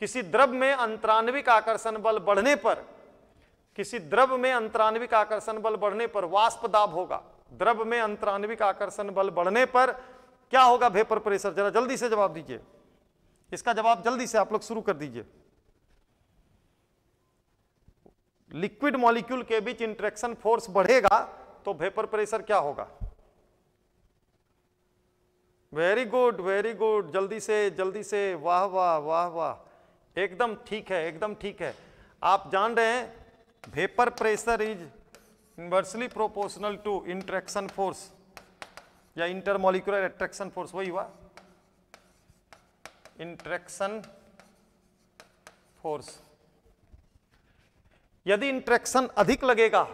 किसी द्रव में अंतराणविक आकर्षण बल बढ़ने पर किसी द्रव में अंतराणविक आकर्षण बल बढ़ने पर वाष्प दाब होगा द्रव में अंतराणविक आकर्षण बल बढ़ने पर क्या होगा वेपर प्रेशर जरा जल्दी से जवाब दीजिए इसका जवाब जल्दी से आप लोग शुरू कर दीजिए लिक्विड मॉलिक्यूल के बीच इंट्रेक्शन फोर्स बढ़ेगा तो वेपर प्रेशर क्या होगा वेरी गुड वेरी गुड जल्दी से जल्दी से वाह वाह वाह वाह एकदम ठीक है एकदम ठीक है आप जान रहे हैं vapour pressure is inversely proportional to interaction force या इंटरमोलिकुलर एट्रैक्शन फोर्स वही हुआ इंट्रेक्शन फोर्स यदि इंट्रैक्शन अधिक लगेगा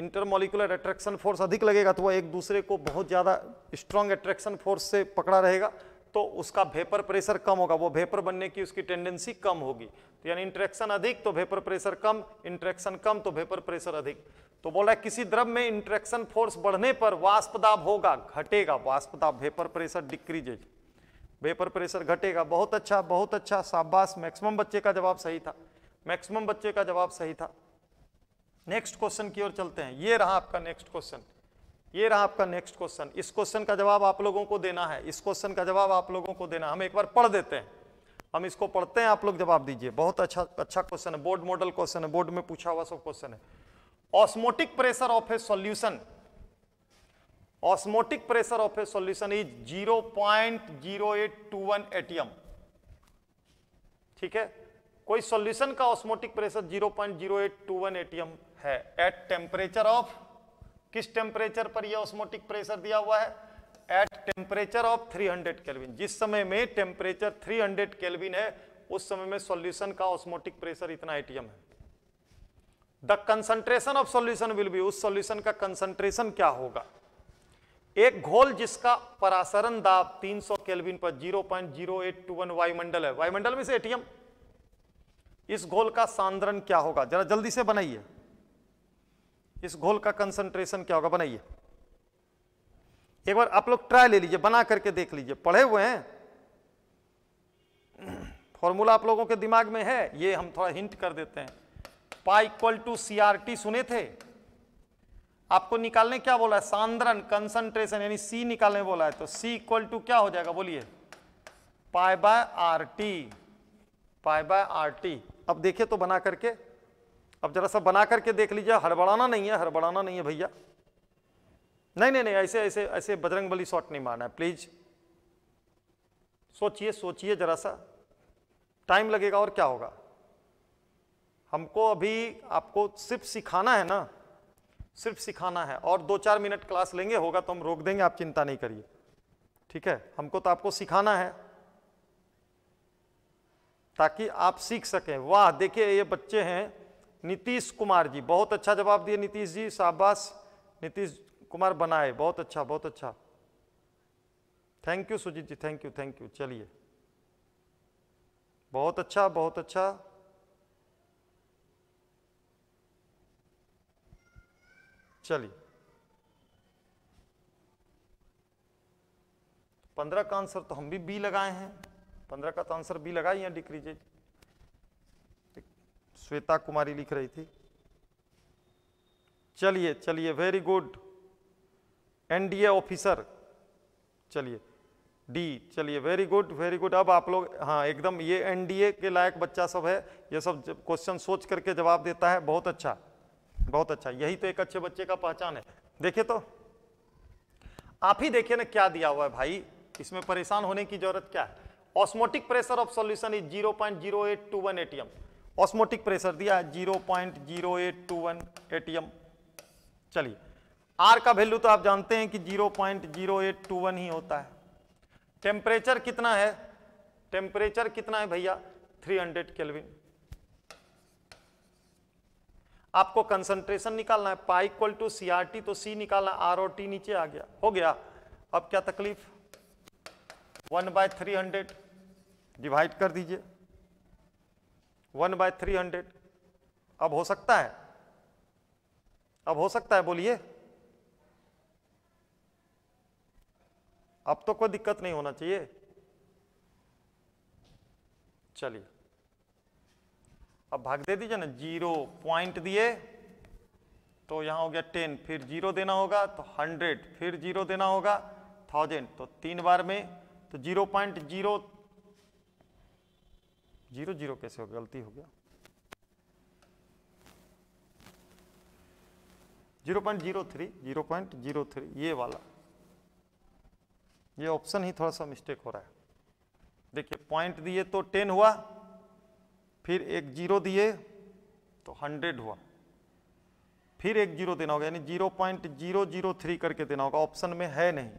इंटरमोलिकुलर अट्रैक्शन फोर्स अधिक लगेगा तो वह एक दूसरे को बहुत ज़्यादा स्ट्रांग अट्रैक्शन फोर्स से पकड़ा रहेगा तो उसका वेपर प्रेशर कम होगा वो वेपर बनने की उसकी टेंडेंसी कम होगी तो यानी इंट्रैक्शन अधिक तो वेपर प्रेशर कम इंट्रैक्शन कम तो वेपर प्रेशर अधिक तो बोला किसी द्रव में इंट्रैक्शन फोर्स बढ़ने पर वाष्प दाब होगा घटेगा वाष्प दाब vapour pressure decreases vapour pressure घटेगा बहुत अच्छा बहुत अच्छा शाबाश मैक्सिमम बच्चे का जवाब सही था मैक्सिमम बच्चे का जवाब सही था नेक्स्ट क्वेश्चन की ओर चलते हैं ये रहा आपका नेक्स्ट क्वेश्चन ये रहा आपका नेक्स्ट क्वेश्चन इस क्वेश्चन का जवाब आप लोगों को देना है इस क्वेश्चन का जवाब आप लोगों को देना हम एक बार पढ़ देते हैं हम इसको पढ़ते हैं आप लोग जवाब दीजिए बहुत अच्छा अच्छा क्वेश्चन है बोर्ड मॉडल क्वेश्चन है बोर्ड में पूछा हुआ सब क्वेश्चन है osmotic pressure of a solution osmotic pressure of a solution is 0.0821 ATM ठीक है कोई सॉल्यूशन का ऑस्मोटिक प्रेशर 0.0821 एटीएम है एट टेम्परेचर ऑफ किस टेम्परेचर पर यह ऑस्मोटिक प्रेशर दिया हुआ है at temperature of 300 hundred kelvin जिस समय में टेम्परेचर 300 हंड्रेड केल्विन है उस समय में सॉल्यूशन का ऑस्मोटिक प्रेशर इतना एटीएम है the concentration of solution will be उस सॉल्यूशन का कंसंट्रेशन क्या होगा एक घोल जिसका परासरण दाब 300 सौ केलविन पर 0.0821 वायुमंडल है वायुमंडल में से एटीएम इस घोल का सांद्रण क्या होगा जरा जल्दी से बनाइए इस घोल का कंसंट्रेशन क्या होगा बनाइए एक बार आप लोग ट्राई ले लीजिए बना करके देख लीजिए पढ़े हुए हैं फॉर्मूला आप लोगों के दिमाग में है ये हम थोड़ा हिंट कर देते हैं पाई इक्वल टू सी सुने थे आपको निकालने क्या बोला है सांद्रन कंसंट्रेशन यानी सी निकालने बोला है तो सी इक्वल टू क्या हो जाएगा बोलिए pi by R T pi by R T अब देखिए तो बना करके अब जरा सा बना करके देख लीजिए हड़बड़ाना नहीं है हड़बड़ाना नहीं है भैया नहीं नहीं नहीं ऐसे ऐसे ऐसे बजरंग बली शॉट नहीं मारना है प्लीज सोचिए सोचिए जरा सा टाइम लगेगा और क्या होगा हमको अभी आपको सिर्फ सिखाना है ना सिर्फ सिखाना है और दो चार मिनट क्लास लेंगे होगा तो हम रोक देंगे आप चिंता नहीं करिए ठीक है हमको तो आपको सिखाना है ताकि आप सीख सकें वाह देखिए ये बच्चे हैं नीतीश कुमार जी बहुत अच्छा जवाब दिए नीतीश जी शाबाश नीतीश कुमार बनाए बहुत अच्छा बहुत अच्छा thank you Sujit ji thank you thank you चलिए बहुत अच्छा बहुत अच्छा चलिए पंद्रह का आंसर तो हम भी बी लगाए हैं पंद्रह का तो आंसर बी लगाए हैं डिक्रीजेज श्वेता कुमारी लिख रही थी चलिए चलिए वेरी गुड एनडीए ऑफिसर चलिए डी चलिए वेरी गुड वेरी गुड अब आप लोग हाँ एकदम ये एनडीए के लायक बच्चा सब है ये सब क्वेश्चन सोच करके जवाब देता है बहुत अच्छा बहुत अच्छा यही तो एक अच्छे बच्चे का पहचान है देखिए तो आप ही देखिए ना क्या दिया हुआ है भाई इसमें परेशान होने की जरूरत क्या है osmotic pressure of solution is zero point zero eight two one atm osmotic pressure दिया है zero point zero eight two one atm चलिए आर का वैल्यू तो आप जानते हैं कि zero point zero eight two one ही होता है टेम्परेचर कितना है टेम्परेचर कितना है भैया थ्री हंड्रेड केल्विन आपको कंसंट्रेशन निकालना है pi equal to C R T तो सी निकालना आर और टी नीचे आ गया हो गया अब क्या तकलीफ one by three hundred divide कर दीजिए वन बाय थ्री हंड्रेड अब हो सकता है अब हो सकता है बोलिए अब तो कोई दिक्कत नहीं होना चाहिए चलिए अब भाग दे दीजिए ना जीरो पॉइंट दिए तो यहां हो गया टेन फिर जीरो देना होगा तो हंड्रेड फिर जीरो देना होगा थाउजेंड तो तीन बार में तो zero point zero zero zero कैसे हो गया गलती हो गया zero point zero three zero point zero three ये वाला ये ऑप्शन ही थोड़ा सा मिस्टेक हो रहा है देखिए पॉइंट दिए तो टेन हुआ फिर एक जीरो दिए तो हंड्रेड हुआ फिर एक जीरो देना होगा यानी zero point zero zero three करके देना होगा ऑप्शन में है नहीं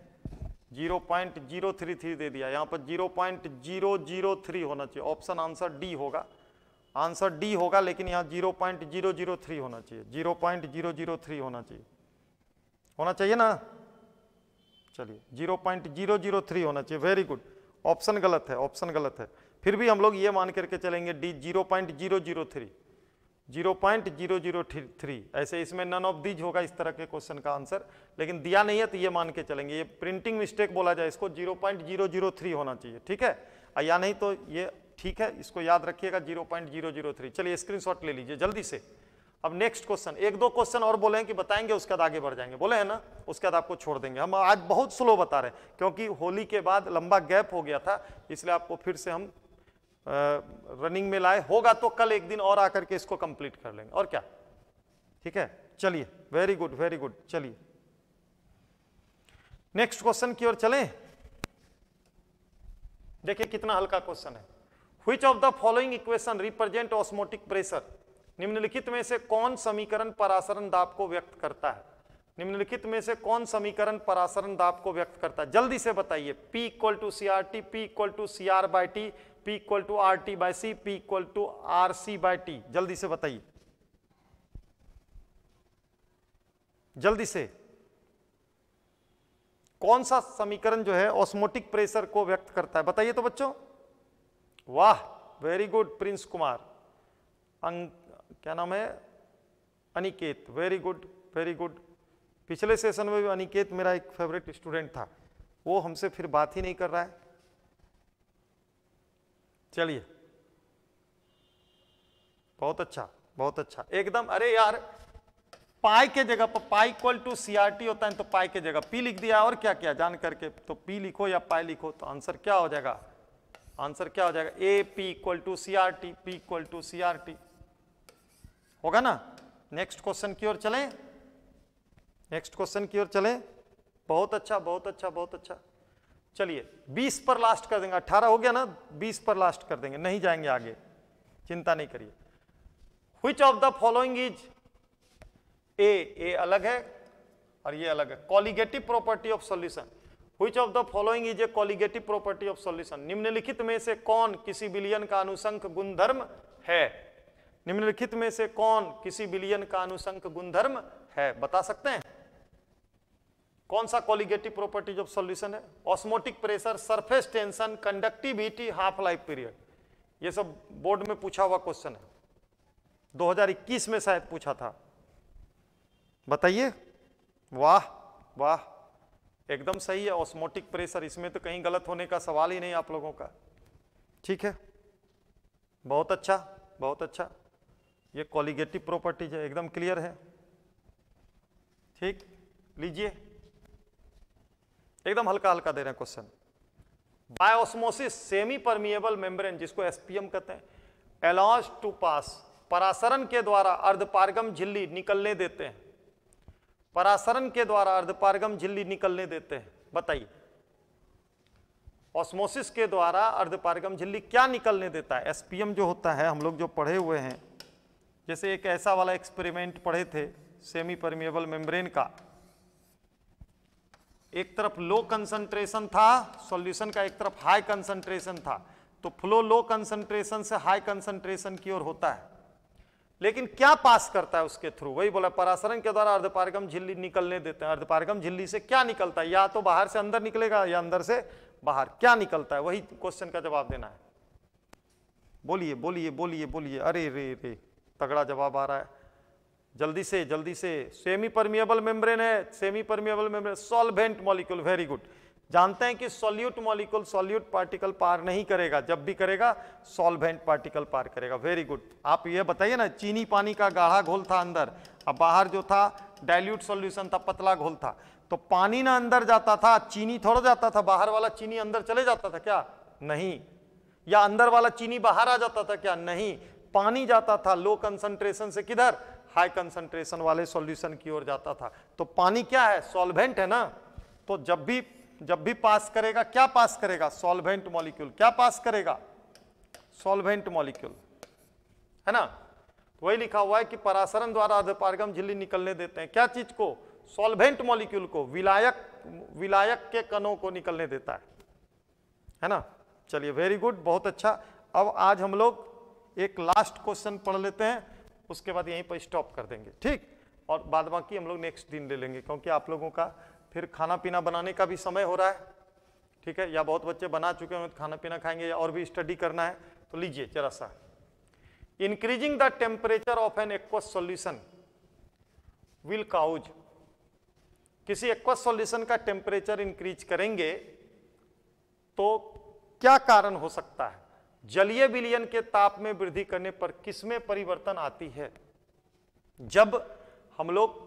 zero point zero three three दे दिया यहाँ पर zero point zero zero three होना चाहिए ऑप्शन आंसर डी होगा आंसर डी होगा लेकिन यहाँ zero point zero zero three होना चाहिए zero point zero zero three होना चाहिए होना चाहिए ना चलिए zero point zero zero three होना चाहिए वेरी गुड ऑप्शन गलत है ऑप्शन गलत है फिर भी हम लोग ये मान करके चलेंगे D zero point zero zero three 0.003 ऐसे इसमें नन ऑफ दीज होगा इस तरह के क्वेश्चन का आंसर लेकिन दिया नहीं है तो ये मान के चलेंगे ये प्रिंटिंग मिस्टेक बोला जाए इसको 0.003 होना चाहिए ठीक है या नहीं तो ये ठीक है इसको याद रखिएगा 0.003 चलिए स्क्रीनशॉट ले लीजिए जल्दी से अब नेक्स्ट क्वेश्चन एक दो क्वेश्चन और बोले कि बताएंगे उसके बाद आगे बढ़ जाएंगे बोले है ना उसके बाद आपको छोड़ देंगे हम आज बहुत स्लो बता रहे हैं क्योंकि होली के बाद लंबा गैप हो गया था इसलिए आपको फिर से हम रनिंग में लाए होगा तो कल एक दिन और आकर के इसको कंप्लीट कर लेंगे और क्या ठीक है चलिए वेरी गुड वेरी गुड चलिए नेक्स्ट क्वेश्चन की ओर चलें देखिए कितना हल्का क्वेश्चन है which of the following equation represent osmotic pressure निम्नलिखित में से कौन समीकरण परासरण दाब को व्यक्त करता है निम्नलिखित में से कौन समीकरण परासरण दाब को व्यक्त करता है जल्दी से बताइए P equal to C R T P equal to C R by T P equal to R T by C P equal to R C by T जल्दी से बताइए जल्दी से कौन सा समीकरण जो है ऑस्मोटिक प्रेशर को व्यक्त करता है बताइए तो बच्चों वाह वेरी गुड प्रिंस कुमार अंक क्या नाम है Aniket very good very good पिछले सेशन में भी अनिकेत मेरा एक फेवरेट स्टूडेंट था वो हमसे फिर बात ही नहीं कर रहा है चलिए बहुत अच्छा बहुत अच्छा एकदम अरे यार पाई के जगह पर पाई इक्वल टू सीआरटी होता है तो पाई के जगह पी लिख दिया और क्या किया जान करके तो पी लिखो या पाई लिखो तो आंसर क्या हो जाएगा आंसर क्या हो जाएगा A P equal to C R T P equal to C R T होगा ना नेक्स्ट क्वेश्चन की ओर चलें नेक्स्ट क्वेश्चन की ओर चले बहुत अच्छा बहुत अच्छा बहुत अच्छा चलिए 20 पर लास्ट कर देंगे 18 हो गया ना 20 पर लास्ट कर देंगे नहीं जाएंगे आगे चिंता नहीं करिए which of the following is a a अलग है और ये अलग है colligative property of solution which of the following is a colligative property of solution निम्नलिखित में से कौन किसी बिलियन का अनुसंख गुणधर्म है निम्नलिखित में से कौन किसी बिलियन का अनुसंख गुणधर्म है बता सकते हैं कौन सा कॉलिगेटिव प्रॉपर्टीज ऑफ सॉल्यूशन है osmotic pressure surface tension conductivity half life period ये सब बोर्ड में पूछा हुआ क्वेश्चन है 2021 में शायद पूछा था बताइए वाह वाह एकदम सही है ऑस्मोटिक प्रेशर इसमें तो कहीं गलत होने का सवाल ही नहीं आप लोगों का ठीक है बहुत अच्छा बहुत अच्छा ये कॉलिगेटिव प्रॉपर्टीज है एकदम क्लियर है ठीक लीजिए एकदम हल्का हल्का दे रहे हैं question by osmosis semi permeable membrane जिसको एसपीएम कहते हैं एलॉज टू पास परासरण के द्वारा अर्धपारगम झिल्ली निकलने देते हैं परासरण के द्वारा अर्धपारगम झिल्ली निकलने देते हैं बताइए ऑस्मोसिस के द्वारा अर्धपारगम झिल्ली क्या निकलने देता है एसपीएम जो होता है हम लोग जो पढ़े हुए हैं जैसे एक ऐसा वाला एक्सपेरिमेंट पढ़े थे सेमी परमिएबल मेम्ब्रेन का एक तरफ लो कंसंट्रेशन था सॉल्यूशन का एक तरफ हाई कंसंट्रेशन था तो फ्लो लो कंसंट्रेशन से हाई कंसंट्रेशन की ओर होता है लेकिन क्या पास करता है उसके थ्रू वही बोला परासरण के द्वारा अर्धपारगम झिल्ली निकलने देते हैं अर्धपारगम झिल्ली से क्या निकलता है या तो बाहर से अंदर निकलेगा या अंदर से बाहर क्या निकलता है वही क्वेश्चन का जवाब देना है बोलिए बोलिए बोलिए बोलिए अरे रे रे तगड़ा जवाब आ रहा है जल्दी से जल्दी से सेमी परमिएबल मेम्ब्रेन है semi permeable membrane solvent molecule very good जानते हैं कि सॉल्यूट मॉलिक्यूल सॉल्यूट पार्टिकल पार नहीं करेगा जब भी करेगा सॉल्वेंट पार्टिकल पार करेगा वेरी गुड आप यह बताइए ना चीनी पानी का गाढ़ा घोल था अंदर अब बाहर जो था डायल्यूट सोल्यूशन था पतला घोल था तो पानी ना अंदर जाता था चीनी थोड़ा जाता था बाहर वाला चीनी अंदर चले जाता था क्या नहीं या अंदर वाला चीनी बाहर आ जाता था क्या नहीं पानी जाता था लो कंसंट्रेशन से किधर हाई कंसंट्रेशन वाले सॉल्यूशन की ओर जाता था तो पानी क्या है सॉल्वेंट है ना तो जब भी जब भी पास करेगा क्या पास करेगा सॉल्वेंट मॉलिक्यूल क्या पास करेगा सॉल्वेंट मॉलिक्यूल है ना वही लिखा हुआ है कि परासरण द्वारा अधपारगम झिल्ली निकलने देते हैं क्या चीज को सॉल्वेंट मॉलिक्यूल को विलायक विलायक के कणों को निकलने देता है है ना चलिए वेरी गुड बहुत अच्छा अब आज हम लोग एक लास्ट क्वेश्चन पढ़ लेते हैं उसके बाद यहीं पर स्टॉप कर देंगे ठीक और बाद बाकी हम लोग नेक्स्ट दिन ले लेंगे क्योंकि आप लोगों का फिर खाना पीना बनाने का भी समय हो रहा है ठीक है या बहुत बच्चे बना चुके हैं तो खाना पीना खाएंगे या और भी स्टडी करना है तो लीजिए जरा सा increasing the temperature of an aqueous solution will cause किसी एक्व सोल्यूशन का टेम्परेचर इंक्रीज करेंगे तो क्या कारण हो सकता है जलीय विलियन के ताप में वृद्धि करने पर किसमें परिवर्तन आती है जब हम लोग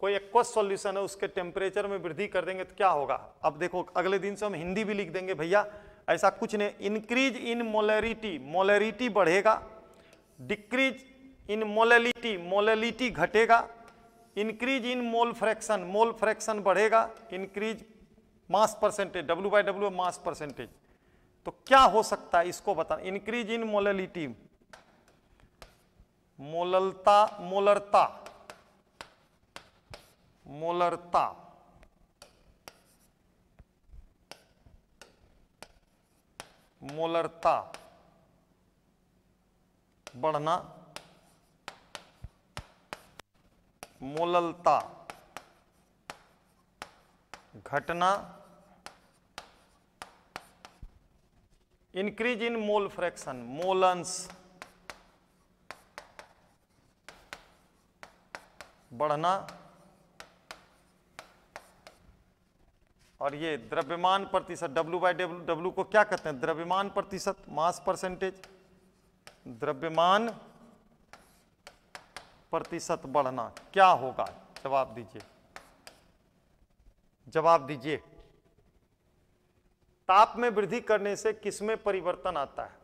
कोई एक्वस सॉल्यूशन है उसके टेम्परेचर में वृद्धि कर देंगे तो क्या होगा अब देखो अगले दिन से हम हिंदी भी लिख देंगे भैया ऐसा कुछ नहीं इंक्रीज इन मोलरिटी मोलरिटी बढ़ेगा डिक्रीज इन मोलेलिटी मोलिटी घटेगा increase in mole fraction mole fraction बढ़ेगा increase mass percentage W by W mass percentage तो क्या हो सकता है इसको बता इंक्रीज इन मोलिटी मोललता मोलरता मोलरता मोलरता बढ़ना मोललता घटना इंक्रीज इन मोल फ्रैक्शन मोलंस बढ़ना और ये द्रव्यमान प्रतिशत W बाई डब्ल्यू डब्ल्यू को क्या कहते हैं द्रव्यमान प्रतिशत मास परसेंटेज द्रव्यमान प्रतिशत बढ़ना क्या होगा जवाब दीजिए जवाब दीजिए ताप में वृद्धि करने से किसमें परिवर्तन आता है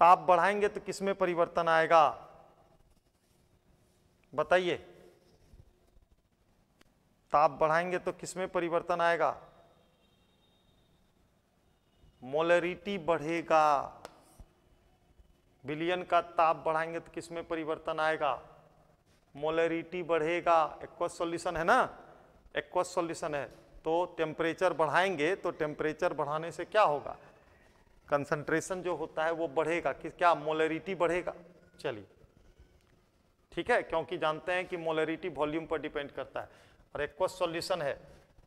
ताप बढ़ाएंगे तो किसमें परिवर्तन आएगा बताइए ताप बढ़ाएंगे तो किसमें परिवर्तन आएगा मोलरिटी बढ़ेगा बिलियन का ताप बढ़ाएंगे तो किसमें परिवर्तन आएगा मोलरिटी बढ़ेगा एक्वस सॉल्यूशन है ना एक्वस सॉल्यूशन है तो टेम्परेचर बढ़ाएंगे तो टेम्परेचर बढ़ाने से क्या होगा कंसंट्रेशन जो होता है वो बढ़ेगा कि क्या मोलरिटी बढ़ेगा चलिए ठीक है क्योंकि जानते हैं कि मोलरिटी वॉल्यूम पर डिपेंड करता है और क्वेश्चन सॉल्यूशन है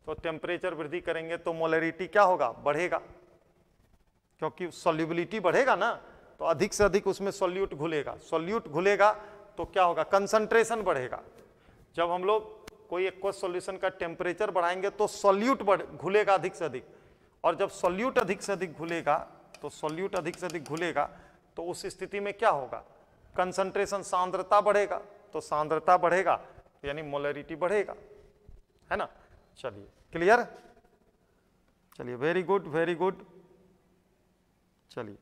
तो टेम्परेचर वृद्धि करेंगे तो मोलरिटी क्या होगा बढ़ेगा क्योंकि सॉल्यूबिलिटी बढ़ेगा ना तो अधिक से अधिक उसमें सॉल्यूट घुलेगा सॉल्यूट घुलेगा तो क्या होगा कंसंट्रेशन बढ़ेगा जब हम लोग कोई एक सॉल्यूशन का टेम्परेचर बढ़ाएंगे तो सॉल्यूट बढ़ घुलेगा अधिक से अधिक और जब सॉल्यूट अधिक से अधिक घुलेगा तो सॉल्यूट अधिक से अधिक घुलेगा तो उस स्थिति में क्या होगा कंसंट्रेशन सांद्रता बढ़ेगा तो सांद्रता बढ़ेगा यानी मोलरिटी बढ़ेगा है ना चलिए क्लियर चलिए वेरी गुड वेरी गुड चलिए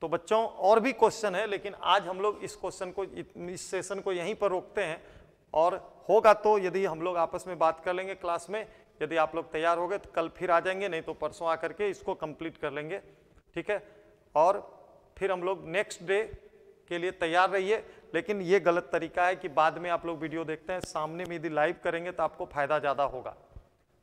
तो बच्चों और भी क्वेश्चन है लेकिन आज हम लोग इस क्वेश्चन को इस सेशन को यहीं पर रोकते हैं और होगा तो यदि हम लोग आपस में बात कर लेंगे क्लास में यदि आप लोग तैयार हो गए तो कल फिर आ जाएंगे नहीं तो परसों आकर के इसको कंप्लीट कर लेंगे ठीक है और फिर हम लोग नेक्स्ट डे के लिए तैयार रहिए लेकिन ये गलत तरीका है कि बाद में आप लोग वीडियो देखते हैं सामने में यदि लाइव करेंगे तो आपको फ़ायदा ज़्यादा होगा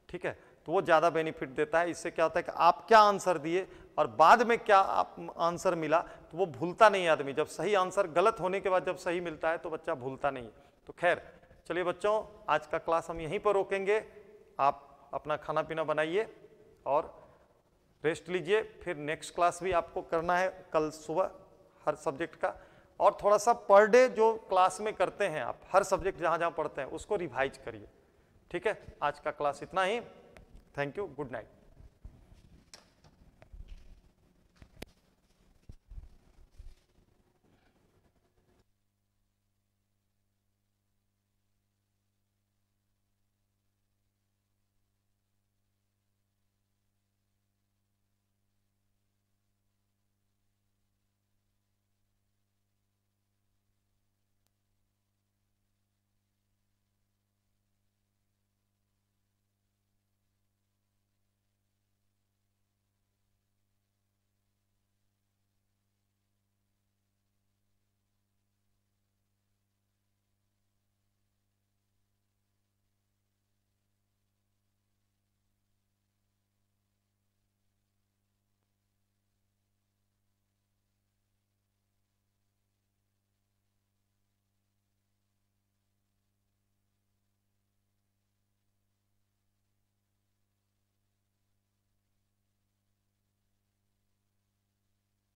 ठीक है तो वो ज़्यादा बेनिफिट देता है इससे क्या होता है कि आप क्या आंसर दिए और बाद में क्या आप आंसर मिला तो वो भूलता नहीं आदमी जब सही आंसर गलत होने के बाद जब सही मिलता है तो बच्चा भूलता नहीं है तो खैर चलिए बच्चों आज का क्लास हम यहीं पर रोकेंगे आप अपना खाना पीना बनाइए और रेस्ट लीजिए फिर नेक्स्ट क्लास भी आपको करना है कल सुबह हर सब्जेक्ट का और थोड़ा सा पर डे जो क्लास में करते हैं आप हर सब्जेक्ट जहाँ जहाँ पढ़ते हैं उसको रिवाइज करिए ठीक है आज का क्लास इतना ही थैंक यू गुड नाइट